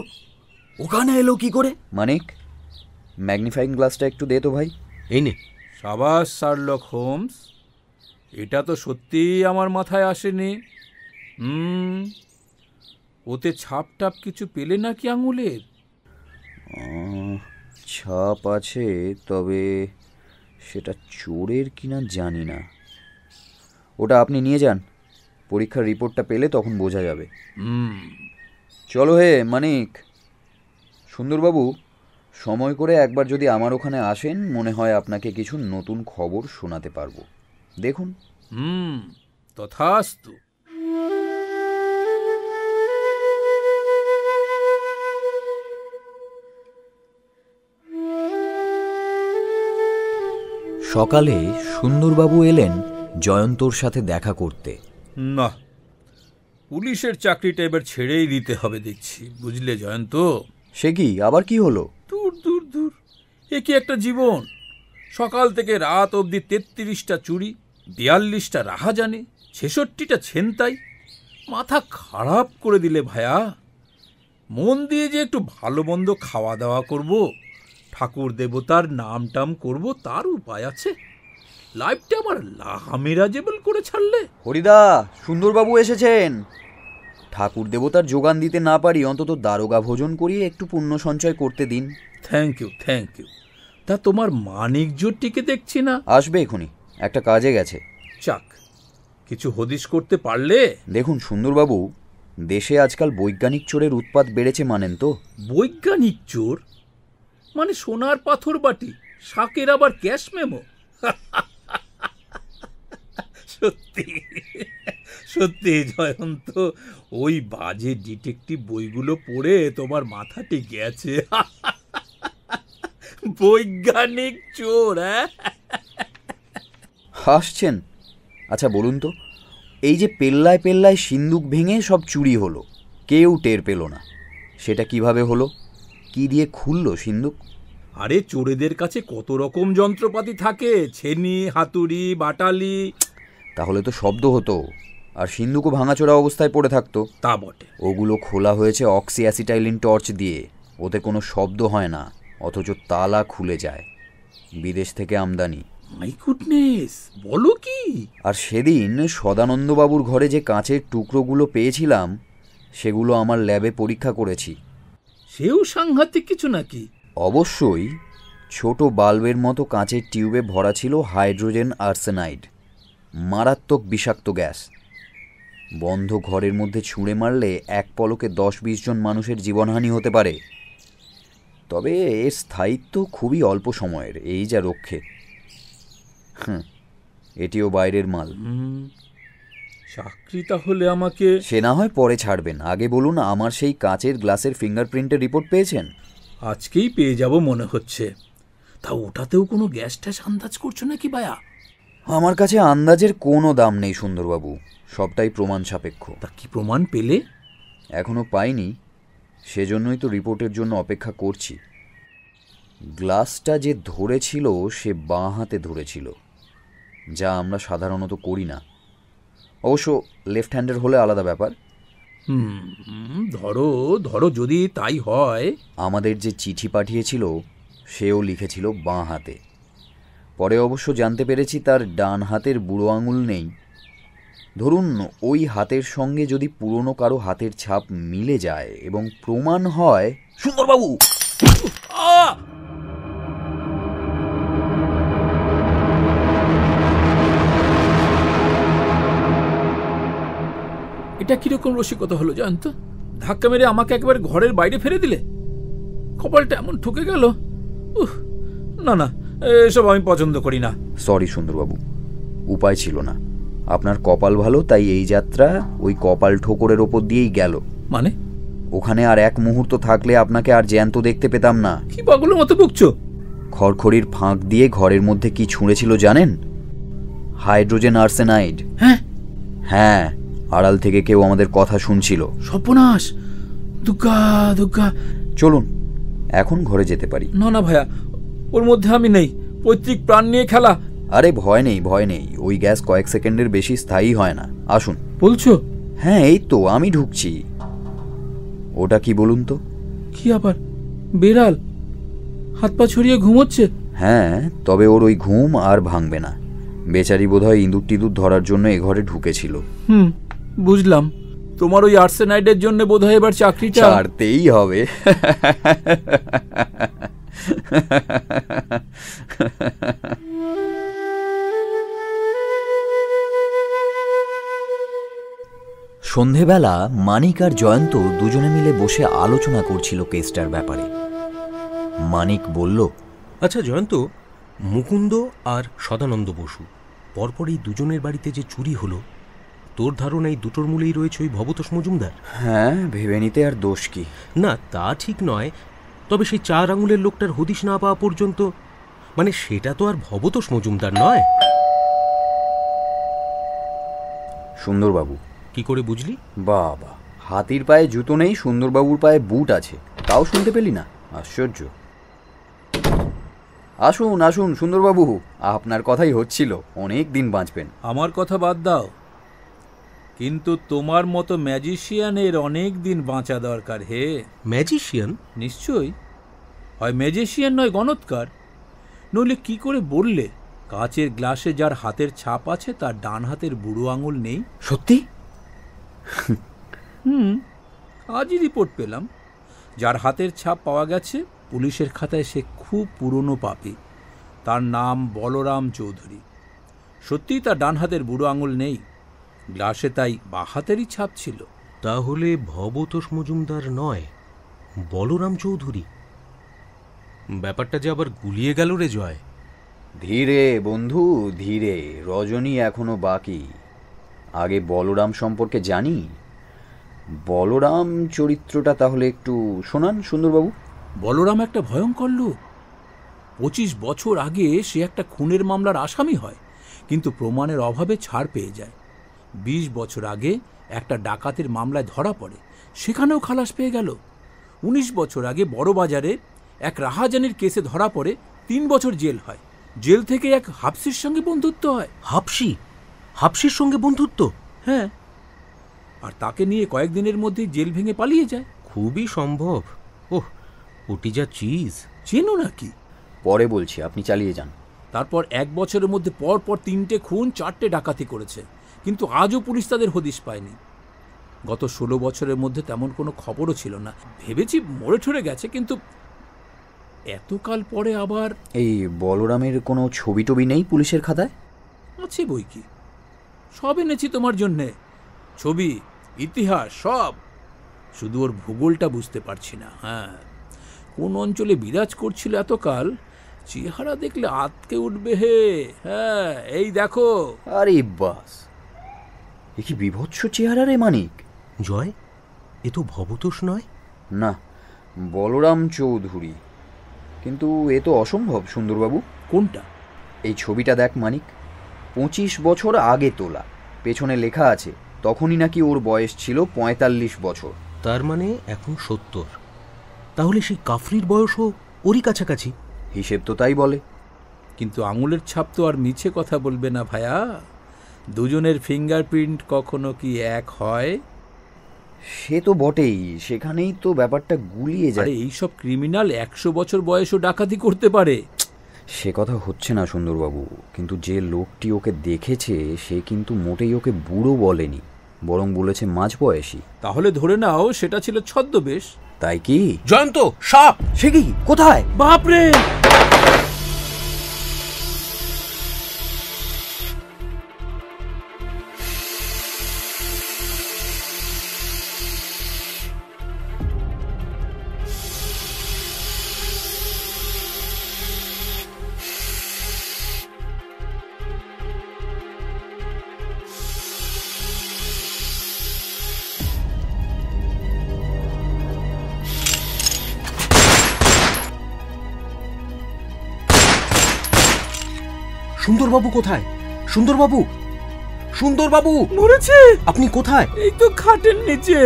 ওখানে এলো কি করে মানিক ম্যাগনিফাইং গ্লাসটা একটু দে তো ভাই এই নে সাবাস শার্লক হোমস এটা তো সত্যিই আমার মাথায় আসেনি হুম ওতে ছাপ টাপ কিছু পেলে নাকি আঙুলের ছাপ আছে তবে সেটা চোরের কিনা জানি না ওটা আপনি নিয়ে যান পরীক্ষার রিপোর্টটা পেলে তখন বোঝা যাবে হুম চলো হে মানিক সুন্দরবাবু সময় করে একবার যদি আমার ওখানে আসেন মনে হয় আপনাকে কিছু নতুন খবর শোনাতে পারবো দেখুন হুম তথাস্তু সকালে সুন্দরবাবু এলেন জয়ন্তর সাথে দেখা করতে না পুলিশের চাকরিটা এবার ছেড়েই দিতে হবে দেখছি বুঝলে জয়ন্ত সে কি আবার কি হলো এ কি একটা জীবন সকাল থেকে রাত অবধি তেত্রিশটা চুরি বিয়াল্লিশটা রাহাজানি ছেষট্টিটা ছেনতাই মাথা খারাপ করে দিলে ভায়া মন দিয়ে যে একটু ভালো মন্দ খাওয়া দাওয়া করব ঠাকুর দেবতার নাম টাম করবো তার উপায় আছে লাইফটা আমার লাহামিরাজেবল করে ছাড়লে হরিদা সুন্দরবাবু এসেছেন ঠাকুর দেবতার যোগান দিতে না পারি অন্তত দারোগা ভোজন করিয়ে একটু পুণ্য সঞ্চয় করতে দিন থ্যাংক ইউ থ্যাংক ইউ তা তোমার মানিক জোরটিকে দেখছি না আসবে এখনই একটা কাজে গেছে চাক কিছু হদিশ করতে পারলে দেখুন সুন্দরবাবু দেশে আজকাল বৈজ্ঞানিক চোরের উৎপাত বেড়েছে মানেন তো বৈজ্ঞানিক চোর মানে সোনার পাথর বাটি শাকের আবার ক্যাশ মেমো সত্যি সত্যি জয়ন্ত ওই বাজে ডিটেকটিভ বইগুলো পড়ে তোমার মাথাটি গেছে বৈজ্ঞানিক চোর হ্যাঁ হাসছেন আচ্ছা বলুন তো এই যে পেল্লায় পেল্লায় সিন্দুক ভেঙে সব চুরি হলো কেউ টের পেল না সেটা কিভাবে হলো কি দিয়ে খুললো সিন্দুক আরে চোরেদের কাছে কত রকম যন্ত্রপাতি থাকে ছেনি হাতুড়ি বাটালি তাহলে তো শব্দ হতো আর সিন্ধুকও ভাঙাচোরা অবস্থায় পড়ে থাকতো তা বটে ওগুলো খোলা হয়েছে অক্সি অ্যাসিটাইলিন টর্চ দিয়ে ওতে কোনো শব্দ হয় না অথচ তালা খুলে যায় বিদেশ থেকে আমদানি মাই গুডনেস বলো কি আর সেদিন সদানন্দবাবুর ঘরে যে কাঁচের টুকরোগুলো পেয়েছিলাম সেগুলো আমার ল্যাবে পরীক্ষা করেছি সেও সাংঘাতিক কিছু নাকি অবশ্যই ছোট বাল্বের মতো কাঁচের টিউবে ভরা ছিল হাইড্রোজেন আর্সেনাইড মারাত্মক বিষাক্ত গ্যাস বন্ধ ঘরের মধ্যে ছুঁড়ে মারলে এক পলকে দশ বিশ জন মানুষের জীবনহানি হতে পারে তবে এর স্থায়িত্ব খুবই অল্প সময়ের এই যা রক্ষে হ্যাঁ এটিও বাইরের মাল চাকরি তাহলে আমাকে সে না হয় পরে ছাড়বেন আগে বলুন আমার সেই কাঁচের গ্লাসের ফিঙ্গারপ্রিন্টের রিপোর্ট পেয়েছেন আজকেই পেয়ে যাব মনে হচ্ছে তা ওটাতেও কোনো গ্যাস ট্যাস আন্দাজ করছো নাকি বায়া আমার কাছে আন্দাজের কোনো দাম নেই সুন্দরবাবু সবটাই প্রমাণ সাপেক্ষ তা কি প্রমাণ পেলে এখনও পাইনি সেজন্যই তো রিপোর্টের জন্য অপেক্ষা করছি গ্লাসটা যে ধরেছিল সে বাঁ হাতে ধরেছিল যা আমরা সাধারণত করি না অবশ্য লেফট হ্যান্ডের হলে আলাদা ব্যাপার ধরো ধরো যদি তাই হয় আমাদের যে চিঠি পাঠিয়েছিল সেও লিখেছিল বাঁ হাতে পরে অবশ্য জানতে পেরেছি তার ডান হাতের বুড়ো আঙুল নেই ধরুন ওই হাতের সঙ্গে যদি পুরনো কারো হাতের ছাপ মিলে যায় এবং প্রমাণ হয় সুন্দরবাবু এটা কিরকম রসিকতা হলো জানত ধাক্কা মেরে আমাকে একবার ঘরের বাইরে ফেলে দিলে কপালটা এমন ঠুকে গেল না না এসব আমি পছন্দ করি না সরি সুন্দরবাবু উপায় ছিল না আপনার কপাল ভালো তাই এই যাত্রা ওই কপাল ঠোকরের ওপর দিয়েই গেল মানে ওখানে আর এক মুহূর্ত থাকলে আপনাকে আর জ্যান্ত দেখতে পেতাম না কি পাগলের মতো বুকছো খড়খড়ির ফাঁক দিয়ে ঘরের মধ্যে কি ছুঁড়েছিল জানেন হাইড্রোজেন আর্সেনাইড হ্যাঁ হ্যাঁ আড়াল থেকে কেউ আমাদের কথা শুনছিল সর্বনাশ দুগা দুগা চলুন এখন ঘরে যেতে পারি না না ভাইয়া ওর মধ্যে আমি নেই পৈতৃক প্রাণ নিয়ে খেলা আরে ভয় নেই ভয় নেই ওই গ্যাস কয়েক সেকেন্ডের বেশি স্থায়ী হয় না আসুন বলছো হ্যাঁ এই তো আমি ঢুকছি ওটা কি বলুন তো কি আবার বেড়াল হাত পা ছড়িয়ে ঘুমোচ্ছে হ্যাঁ তবে ওর ওই ঘুম আর ভাঙবে না বেচারি বোধ হয় ইঁদুর টিঁদুর ধরার জন্য এ ঘরে ঢুকেছিল হুম বুঝলাম তোমার ওই আর্সেনাইডের জন্য বোধহয় এবার চাকরি ছাড়তেই হবে সন্ধেবেলা মানিক আর জয়ন্ত দুজনে মিলে বসে আলোচনা করছিল কেসটার ব্যাপারে মানিক বলল আচ্ছা জয়ন্ত মুকুন্দ আর সদানন্দ বসু পরপর এই দুজনের বাড়িতে যে চুরি হলো তোর ধারণা এই দুটোর মূলেই রয়েছে ওই ভবতোষ মজুমদার হ্যাঁ ভেবে নিতে আর দোষ কি না তা ঠিক নয় তবে সেই চার আঙুলের লোকটার হদিশ না পাওয়া পর্যন্ত মানে সেটা তো আর ভবতোষ মজুমদার নয় সুন্দরবাবু কি করে বুঝলি বাবা হাতির পায়ে জুতো নেই সুন্দরবাবুর পায়ে বুট আছে তাও শুনতে পেলি না আশ্চর্য আসুন আসুন সুন্দরবাবু আপনার কথাই হচ্ছিল অনেক দিন বাঁচবেন আমার কথা বাদ দাও কিন্তু তোমার মতো ম্যাজিশিয়ানের অনেক দিন বাঁচা দরকার হে ম্যাজিশিয়ান নিশ্চয়ই হয় ম্যাজিশিয়ান নয় গণৎকার নইলে কি করে বললে কাচের গ্লাসে যার হাতের ছাপ আছে তার ডান হাতের বুড়ো আঙুল নেই সত্যি হুম আজই রিপোর্ট পেলাম যার হাতের ছাপ পাওয়া গেছে পুলিশের খাতায় সে খুব পুরনো পাপি তার নাম বলরাম চৌধুরী সত্যিই তার ডান হাতের বুড়ো আঙুল নেই গ্লাসে তাই বা হাতেরই ছাপ ছিল তাহলে ভবতোষ মজুমদার নয় বলরাম চৌধুরী ব্যাপারটা যে আবার গুলিয়ে গেল রে জয় ধীরে বন্ধু ধীরে রজনী এখনো বাকি আগে বলরাম সম্পর্কে জানি বলরাম চরিত্রটা তাহলে একটু শোনান সুন্দরবাবু বলরাম একটা ভয়ঙ্কর লোক পঁচিশ বছর আগে সে একটা খুনের মামলার আসামি হয় কিন্তু প্রমাণের অভাবে ছাড় পেয়ে যায় ২০ বছর আগে একটা ডাকাতের মামলায় ধরা পড়ে সেখানেও খালাস পেয়ে গেল ১৯ বছর আগে বড় বাজারে এক রাহাজানির কেসে ধরা পড়ে তিন বছর জেল হয় জেল থেকে এক হাফসির সঙ্গে বন্ধুত্ব হয় হাফসি হাফসির সঙ্গে বন্ধুত্ব হ্যাঁ আর তাকে নিয়ে কয়েকদিনের মধ্যে জেল ভেঙে পালিয়ে যায় খুবই সম্ভব ওহ ওটি যা চিজ চেনো নাকি পরে বলছি আপনি চালিয়ে যান তারপর এক বছরের মধ্যে পর পর তিনটে খুন চারটে ডাকাতি করেছে কিন্তু আজও পুলিশ তাদের হদিশ পায়নি গত ষোলো বছরের মধ্যে তেমন কোনো খবরও ছিল না ভেবেছি মরে ঠরে গেছে কিন্তু এতকাল পরে আবার এই বলরামের কোনো ছবি টবি নেই পুলিশের খাতায় আছে বই কি সব এনেছি তোমার জন্যে ছবি ইতিহাস সব শুধু ওর ভূগোলটা বুঝতে পারছি না হ্যাঁ কোন অঞ্চলে বিরাজ করছিল এতকাল চেহারা দেখলে আতকে উঠবে হে হ্যাঁ এই দেখো আরে বাস এ কি বিভৎস চেহারা রে মানিক জয় এ তো ভবতোষ নয় না বলরাম চৌধুরী কিন্তু এ তো অসম্ভব সুন্দরবাবু কোনটা এই ছবিটা দেখ মানিক পঁচিশ বছর আগে তোলা পেছনে লেখা আছে তখনই নাকি ওর বয়স ছিল পঁয়তাল্লিশ বছর তার মানে এখন সত্তর তাহলে সেই কাফরির বয়সও ওরই কাছাকাছি হিসেব তো তাই বলে কিন্তু আঙুলের ছাপ তো আর মিছে কথা বলবে না ভায়া দুজনের ফিঙ্গারপ্রিন্ট কখনো কি এক হয় সে তো বটেই সেখানেই তো ব্যাপারটা গুলিয়ে যায় এইসব ক্রিমিনাল একশো বছর বয়সও ডাকাতি করতে পারে সে কথা হচ্ছে না সুন্দরবাবু কিন্তু যে লোকটি ওকে দেখেছে সে কিন্তু মোটেই ওকে বুড়ো বলেনি বরং বলেছে মাঝ বয়সী তাহলে ধরে নাও সেটা ছিল ছদ্মবেশ তাই কি জয়ন্ত সাপ সে কি কোথায় বাপরে সুন্দরবাবু কোথায় সুন্দরবাবু সুন্দরবাবু মরেছে আপনি কোথায় এই তো খাটের নিচে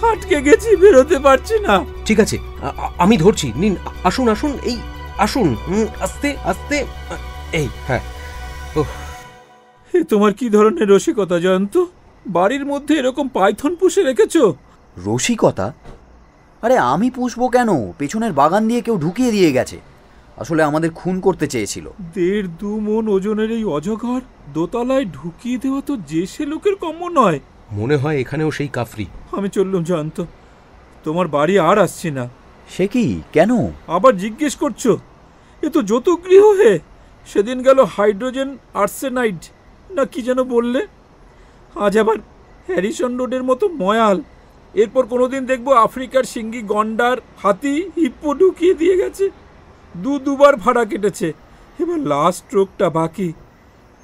হাটকে গেছি বেরোতে পারছি না ঠিক আছে আমি ধরছি নিন আসুন আসুন এই আসুন আস্তে আস্তে এই হ্যাঁ তোমার কি ধরনের রসিকতা জয়ন্ত বাড়ির মধ্যে এরকম পাইথন পুষে রেখেছো রসিকতা আরে আমি পুষবো কেন পেছনের বাগান দিয়ে কেউ ঢুকিয়ে দিয়ে গেছে আসলে আমাদের খুন করতে চেয়েছিল দেড় দু মন ওজনের এই অজগর দোতলায় ঢুকিয়ে দেওয়া তো যে সে লোকের কম্য নয় মনে হয় এখানেও সেই কাফরি আমি চললুম জয়ন্ত তোমার বাড়ি আর আসছি না সে কি কেন আবার জিজ্ঞেস করছো এ তো যৌতুগৃহ হে সেদিন গেল হাইড্রোজেন আর্সেনাইড না কি যেন বললে আজ আবার হ্যারিসন রোডের মতো ময়াল এরপর কোনোদিন দেখবো আফ্রিকার সিঙ্গি গন্ডার হাতি হিপ্পো ঢুকিয়ে দিয়ে গেছে দু দুবার ভাড়া কেটেছে এবার লাস্ট স্ট্রোকটা বাকি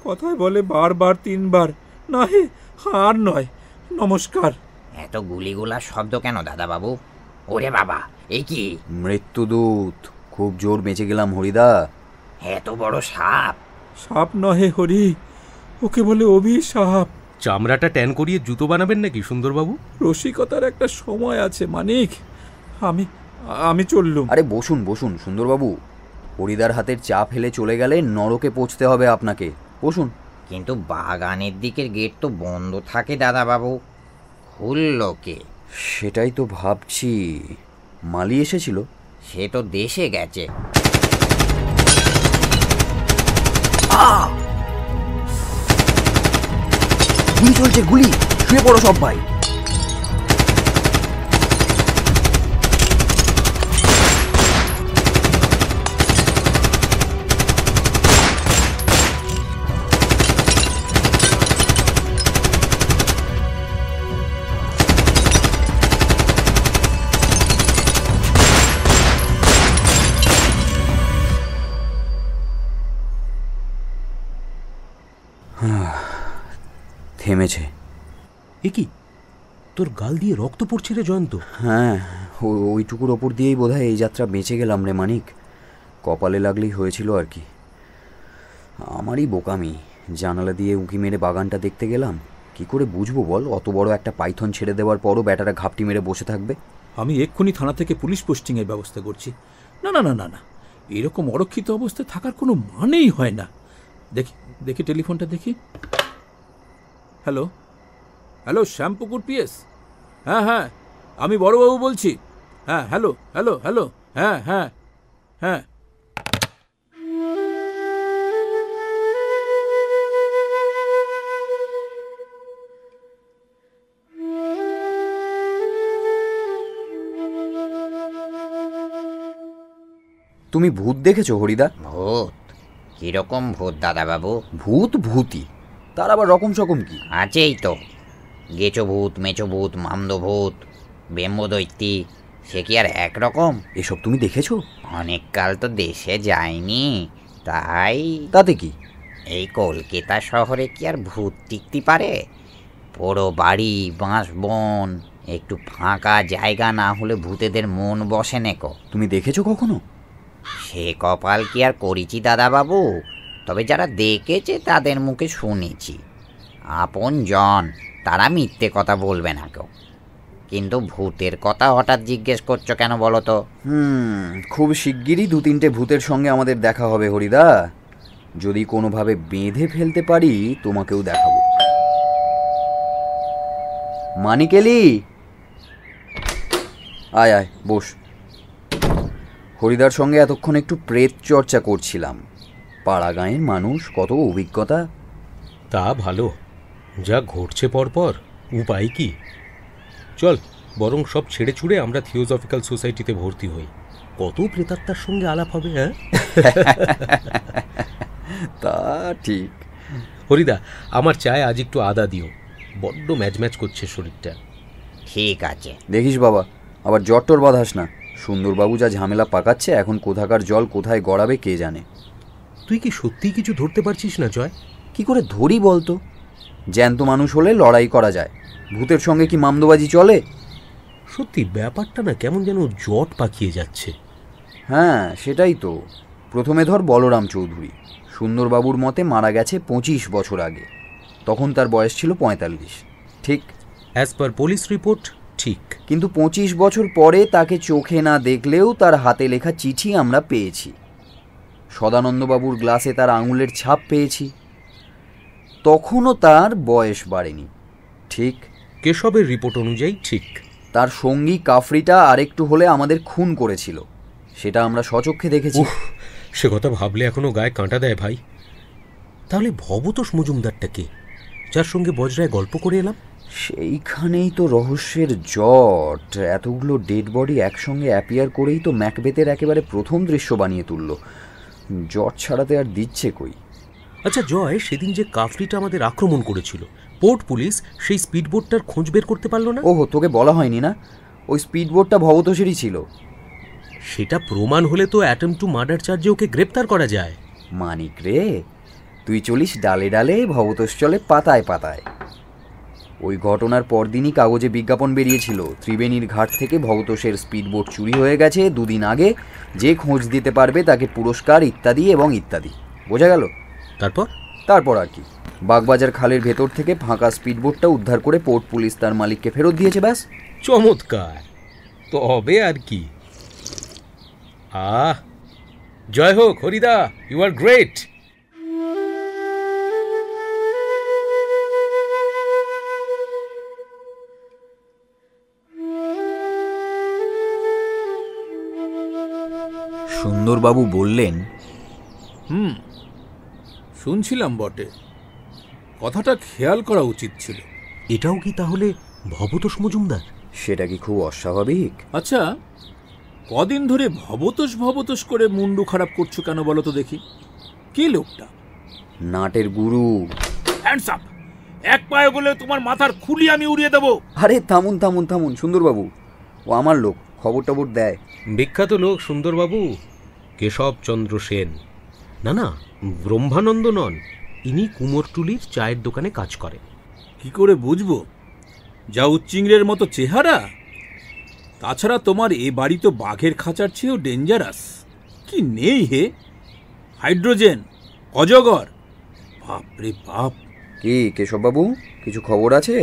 কথায় বলে বারবার তিনবার না হে আর নয় নমস্কার এত গুলিগুলা শব্দ কেন দাদা বাবু ওরে বাবা এ কি মৃত্যুদূত খুব জোর বেঁচে গেলাম হরিদা এত বড় সাপ সাপ নহে হরি ওকে বলে সাপ চামড়াটা ট্যান করিয়ে জুতো বানাবেন নাকি সুন্দরবাবু রসিকতার একটা সময় আছে মানিক আমি আমি চললুম আরে বসুন বসুন সুন্দরবাবু হরিদার হাতের চা ফেলে চলে গেলে নরকে পৌঁছতে হবে আপনাকে বসুন কিন্তু বাগানের দিকের গেট তো বন্ধ থাকে দাদাবাবু খুলল কে সেটাই তো ভাবছি মালি এসেছিল সে তো দেশে গেছে গুলি চলছে গুলি শুয়ে পড়ো সব ভাই থেমেছে এ কি তোর গাল দিয়ে রক্ত পড়ছে রে জয়ন্ত হ্যাঁ ওইটুকুর ওপর দিয়েই বোধ এই যাত্রা বেঁচে গেলাম রে মানিক কপালে লাগলেই হয়েছিল আর কি আমারই বোকামি জানালা দিয়ে উঁকি মেরে বাগানটা দেখতে গেলাম কি করে বুঝবো বল অত বড় একটা পাইথন ছেড়ে দেওয়ার পরও ব্যাটারা ঘাপটি মেরে বসে থাকবে আমি এক্ষুনি থানা থেকে পুলিশ পোস্টিংয়ের ব্যবস্থা করছি না না না না না এরকম অরক্ষিত অবস্থায় থাকার কোনো মানেই হয় না দেখি দেখি টেলিফোনটা দেখি হ্যালো হ্যালো শ্যামপুকুর পিএস হ্যাঁ হ্যাঁ আমি বড়বাবু বলছি হ্যাঁ হ্যালো হ্যালো হ্যালো হ্যাঁ হ্যাঁ হ্যাঁ তুমি ভূত দেখেছো হরিদা ভূত কিরকম ভূত দাদাবাবু ভূত ভূতি তার আবার রকম সকম কি আছেই তো গেছো ভূত মেচো ভূত মামদো ভূত বেম্ব দৈত্যি সে কি আর একরকম এসব তুমি দেখেছো অনেক কাল তো দেশে যায়নি তাই তাতে কি এই কলকাতা শহরে কি আর ভূত টিকতে পারে বড় বাড়ি বাঁশ বন একটু ফাঁকা জায়গা না হলে ভূতেদের মন বসে নেকো তুমি দেখেছো কখনো সে কপাল কি আর করিছি দাদা বাবু তবে যারা দেখেছে তাদের মুখে শুনেছি আপন জন তারা মিথ্যে কথা বলবে না কেউ কিন্তু ভূতের কথা হঠাৎ জিজ্ঞেস করছো কেন বলো তো হুম খুব শিগগিরই দু তিনটে ভূতের সঙ্গে আমাদের দেখা হবে হরিদা যদি কোনোভাবে বেঁধে ফেলতে পারি তোমাকেও দেখাবো মানিকেলি আয় আয় বস হরিদার সঙ্গে এতক্ষণ একটু প্রেত চর্চা করছিলাম পাড়া গাঁয়ের মানুষ কত অভিজ্ঞতা তা ভালো যা ঘটছে পরপর উপায় কি চল বরং সব ছেড়ে ছুড়ে আমরা থিওজফিক্যাল সোসাইটিতে ভর্তি হই কত প্রেতাত্মার সঙ্গে আলাপ হবে হ্যাঁ তা ঠিক হরিদা আমার চায় আজ একটু আদা দিও বড্ড ম্যাচ ম্যাচ করছে শরীরটা ঠিক আছে দেখিস বাবা আবার জ্বর টর বাঁধাস না সুন্দরবাবু যা ঝামেলা পাকাচ্ছে এখন কোথাকার জল কোথায় গড়াবে কে জানে তুই কি সত্যিই কিছু ধরতে পারছিস না জয় কি করে ধরি বলতো জ্যান্ত মানুষ হলে লড়াই করা যায় ভূতের সঙ্গে কি মামদোবাজি চলে সত্যি ব্যাপারটা না কেমন যেন জট পাকিয়ে যাচ্ছে হ্যাঁ সেটাই তো প্রথমে ধর বলরাম চৌধুরী সুন্দরবাবুর মতে মারা গেছে পঁচিশ বছর আগে তখন তার বয়স ছিল পঁয়তাল্লিশ ঠিক অ্যাজ পার পুলিশ রিপোর্ট ঠিক কিন্তু পঁচিশ বছর পরে তাকে চোখে না দেখলেও তার হাতে লেখা চিঠি আমরা পেয়েছি সদানন্দবাবুর গ্লাসে তার আঙুলের ছাপ পেয়েছি তখনও তার বয়স বাড়েনি ঠিক কেশবের রিপোর্ট অনুযায়ী ঠিক তার সঙ্গী কাফরিটা আরেকটু হলে আমাদের খুন করেছিল সেটা আমরা সচক্ষে দেখেছি সে কথা ভাবলে এখনও গায়ে কাঁটা দেয় ভাই তাহলে ভবতোষ মজুমদারটা কে যার সঙ্গে বজরায় গল্প করে এলাম সেইখানেই তো রহস্যের জট এতগুলো ডেড বডি একসঙ্গে অ্যাপিয়ার করেই তো ম্যাকবেতের একেবারে প্রথম দৃশ্য বানিয়ে তুললো জ্বর ছাড়াতে আর দিচ্ছে কই আচ্ছা জয় সেদিন যে কাফরিটা আমাদের আক্রমণ করেছিল পোর্ট পুলিশ সেই স্পিডবোটটার খোঁজ বের করতে পারলো না ওহো তোকে বলা হয়নি না ওই স্পিডবোটটা ভবতোষেরই ছিল সেটা প্রমাণ হলে তো অ্যাটেম টু মার্ডার চার্জে ওকে গ্রেপ্তার করা যায় মানিক রে তুই চলিস ডালে ডালে ভবতোষ চলে পাতায় পাতায় ওই ঘটনার পরদিনই কাগজে বিজ্ঞাপন বেরিয়েছিল ত্রিবেণীর ঘাট থেকে ভগতোষের স্পিডবোট চুরি হয়ে গেছে দুদিন আগে যে খোঁজ দিতে পারবে তাকে পুরস্কার ইত্যাদি এবং ইত্যাদি বোঝা গেল তারপর তারপর আর কি বাগবাজার খালের ভেতর থেকে ফাঁকা স্পিডবোটটা উদ্ধার করে পোর্ট পুলিশ তার মালিককে ফেরত দিয়েছে ব্যাস চমৎকার তবে আর কি আহ জয় হোক হরিদা ইউ আর গ্রেট সুন্দরবাবু বললেন হুম শুনছিলাম বটে কথাটা খেয়াল করা উচিত ছিল এটাও কি তাহলে ভবতোষ মজুমদার সেটা কি খুব অস্বাভাবিক আচ্ছা কদিন ধরে ভবতোষ ভবতোষ করে মুন্ডু খারাপ করছো কেন বলো তো দেখি কে লোকটা নাটের গুরু এক পায়ে বলে তোমার মাথার খুলি আমি উড়িয়ে দেবো আরে থামুন থামুন থামুন সুন্দরবাবু ও আমার লোক খবর টবর দেয় বিখ্যাত লোক সুন্দরবাবু কেশবচন্দ্র সেন না না ব্রহ্মানন্দ নন ইনি কুমোরটুলির চায়ের দোকানে কাজ করেন কি করে বুঝবো যা উচ্চিংড়ের মতো চেহারা তাছাড়া তোমার এ বাড়ি তো বাঘের খাঁচার চেয়েও ডেঞ্জারাস কি নেই হে হাইড্রোজেন অজগর বাপরে বাপ কি কেশববাবু কিছু খবর আছে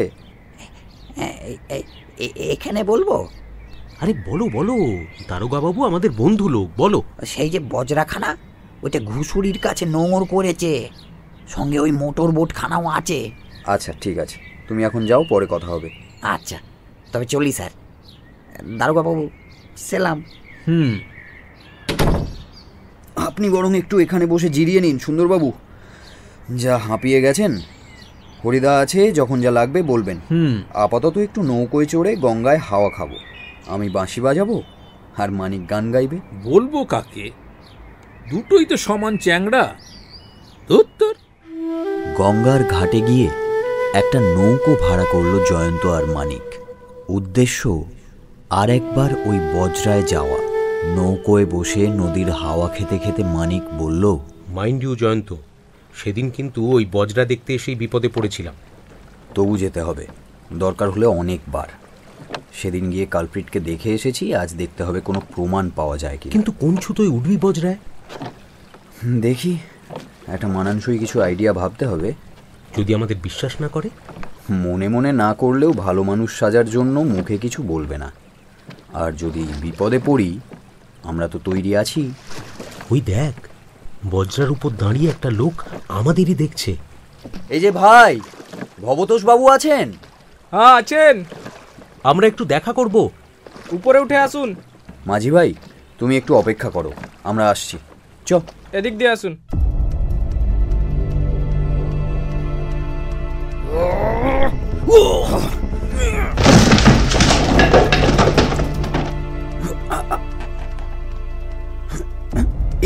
এখানে বলবো আরে বলো বলো বাবু আমাদের বন্ধু লোক বলো সেই যে বজরাখানা ওইটা ঘুষুরির কাছে নোংর করেছে সঙ্গে ওই মোটর বোটখানাও আছে আচ্ছা ঠিক আছে তুমি এখন যাও পরে কথা হবে আচ্ছা তবে চলি স্যার বাবু সেলাম হুম আপনি বরং একটু এখানে বসে জিরিয়ে নিন সুন্দরবাবু যা হাঁপিয়ে গেছেন হরিদা আছে যখন যা লাগবে বলবেন হুম আপাতত একটু নৌকোয় চড়ে গঙ্গায় হাওয়া খাবো আমি বাঁশি বাজাবো আর মানিক গান গাইবে বলবো কাকে দুটোই তো সমান চ্যাংড়া ধুত্তর গঙ্গার ঘাটে গিয়ে একটা নৌকো ভাড়া করলো জয়ন্ত আর মানিক উদ্দেশ্য আর একবার ওই বজরায় যাওয়া নৌকোয় বসে নদীর হাওয়া খেতে খেতে মানিক বলল মাইন্ড ইউ জয়ন্ত সেদিন কিন্তু ওই বজরা দেখতে এসেই বিপদে পড়েছিলাম তবু যেতে হবে দরকার হলে অনেকবার সেদিন গিয়ে কালপ্রিটকে দেখে এসেছি আজ দেখতে হবে কোনো প্রমাণ পাওয়া যায় কি কিন্তু কোন ছুতোই উঠবি বজরায় দেখি একটা মানানসই কিছু আইডিয়া ভাবতে হবে যদি আমাদের বিশ্বাস না করে মনে মনে না করলেও ভালো মানুষ সাজার জন্য মুখে কিছু বলবে না আর যদি বিপদে পড়ি আমরা তো তৈরি আছি ওই দেখ বজ্রার উপর দাঁড়িয়ে একটা লোক আমাদেরই দেখছে এই যে ভাই ভবতোষ বাবু আছেন হ্যাঁ আছেন আমরা একটু দেখা করব উপরে উঠে আসুন মাঝি ভাই তুমি একটু অপেক্ষা করো আমরা আসছি চ এদিক দিয়ে আসুন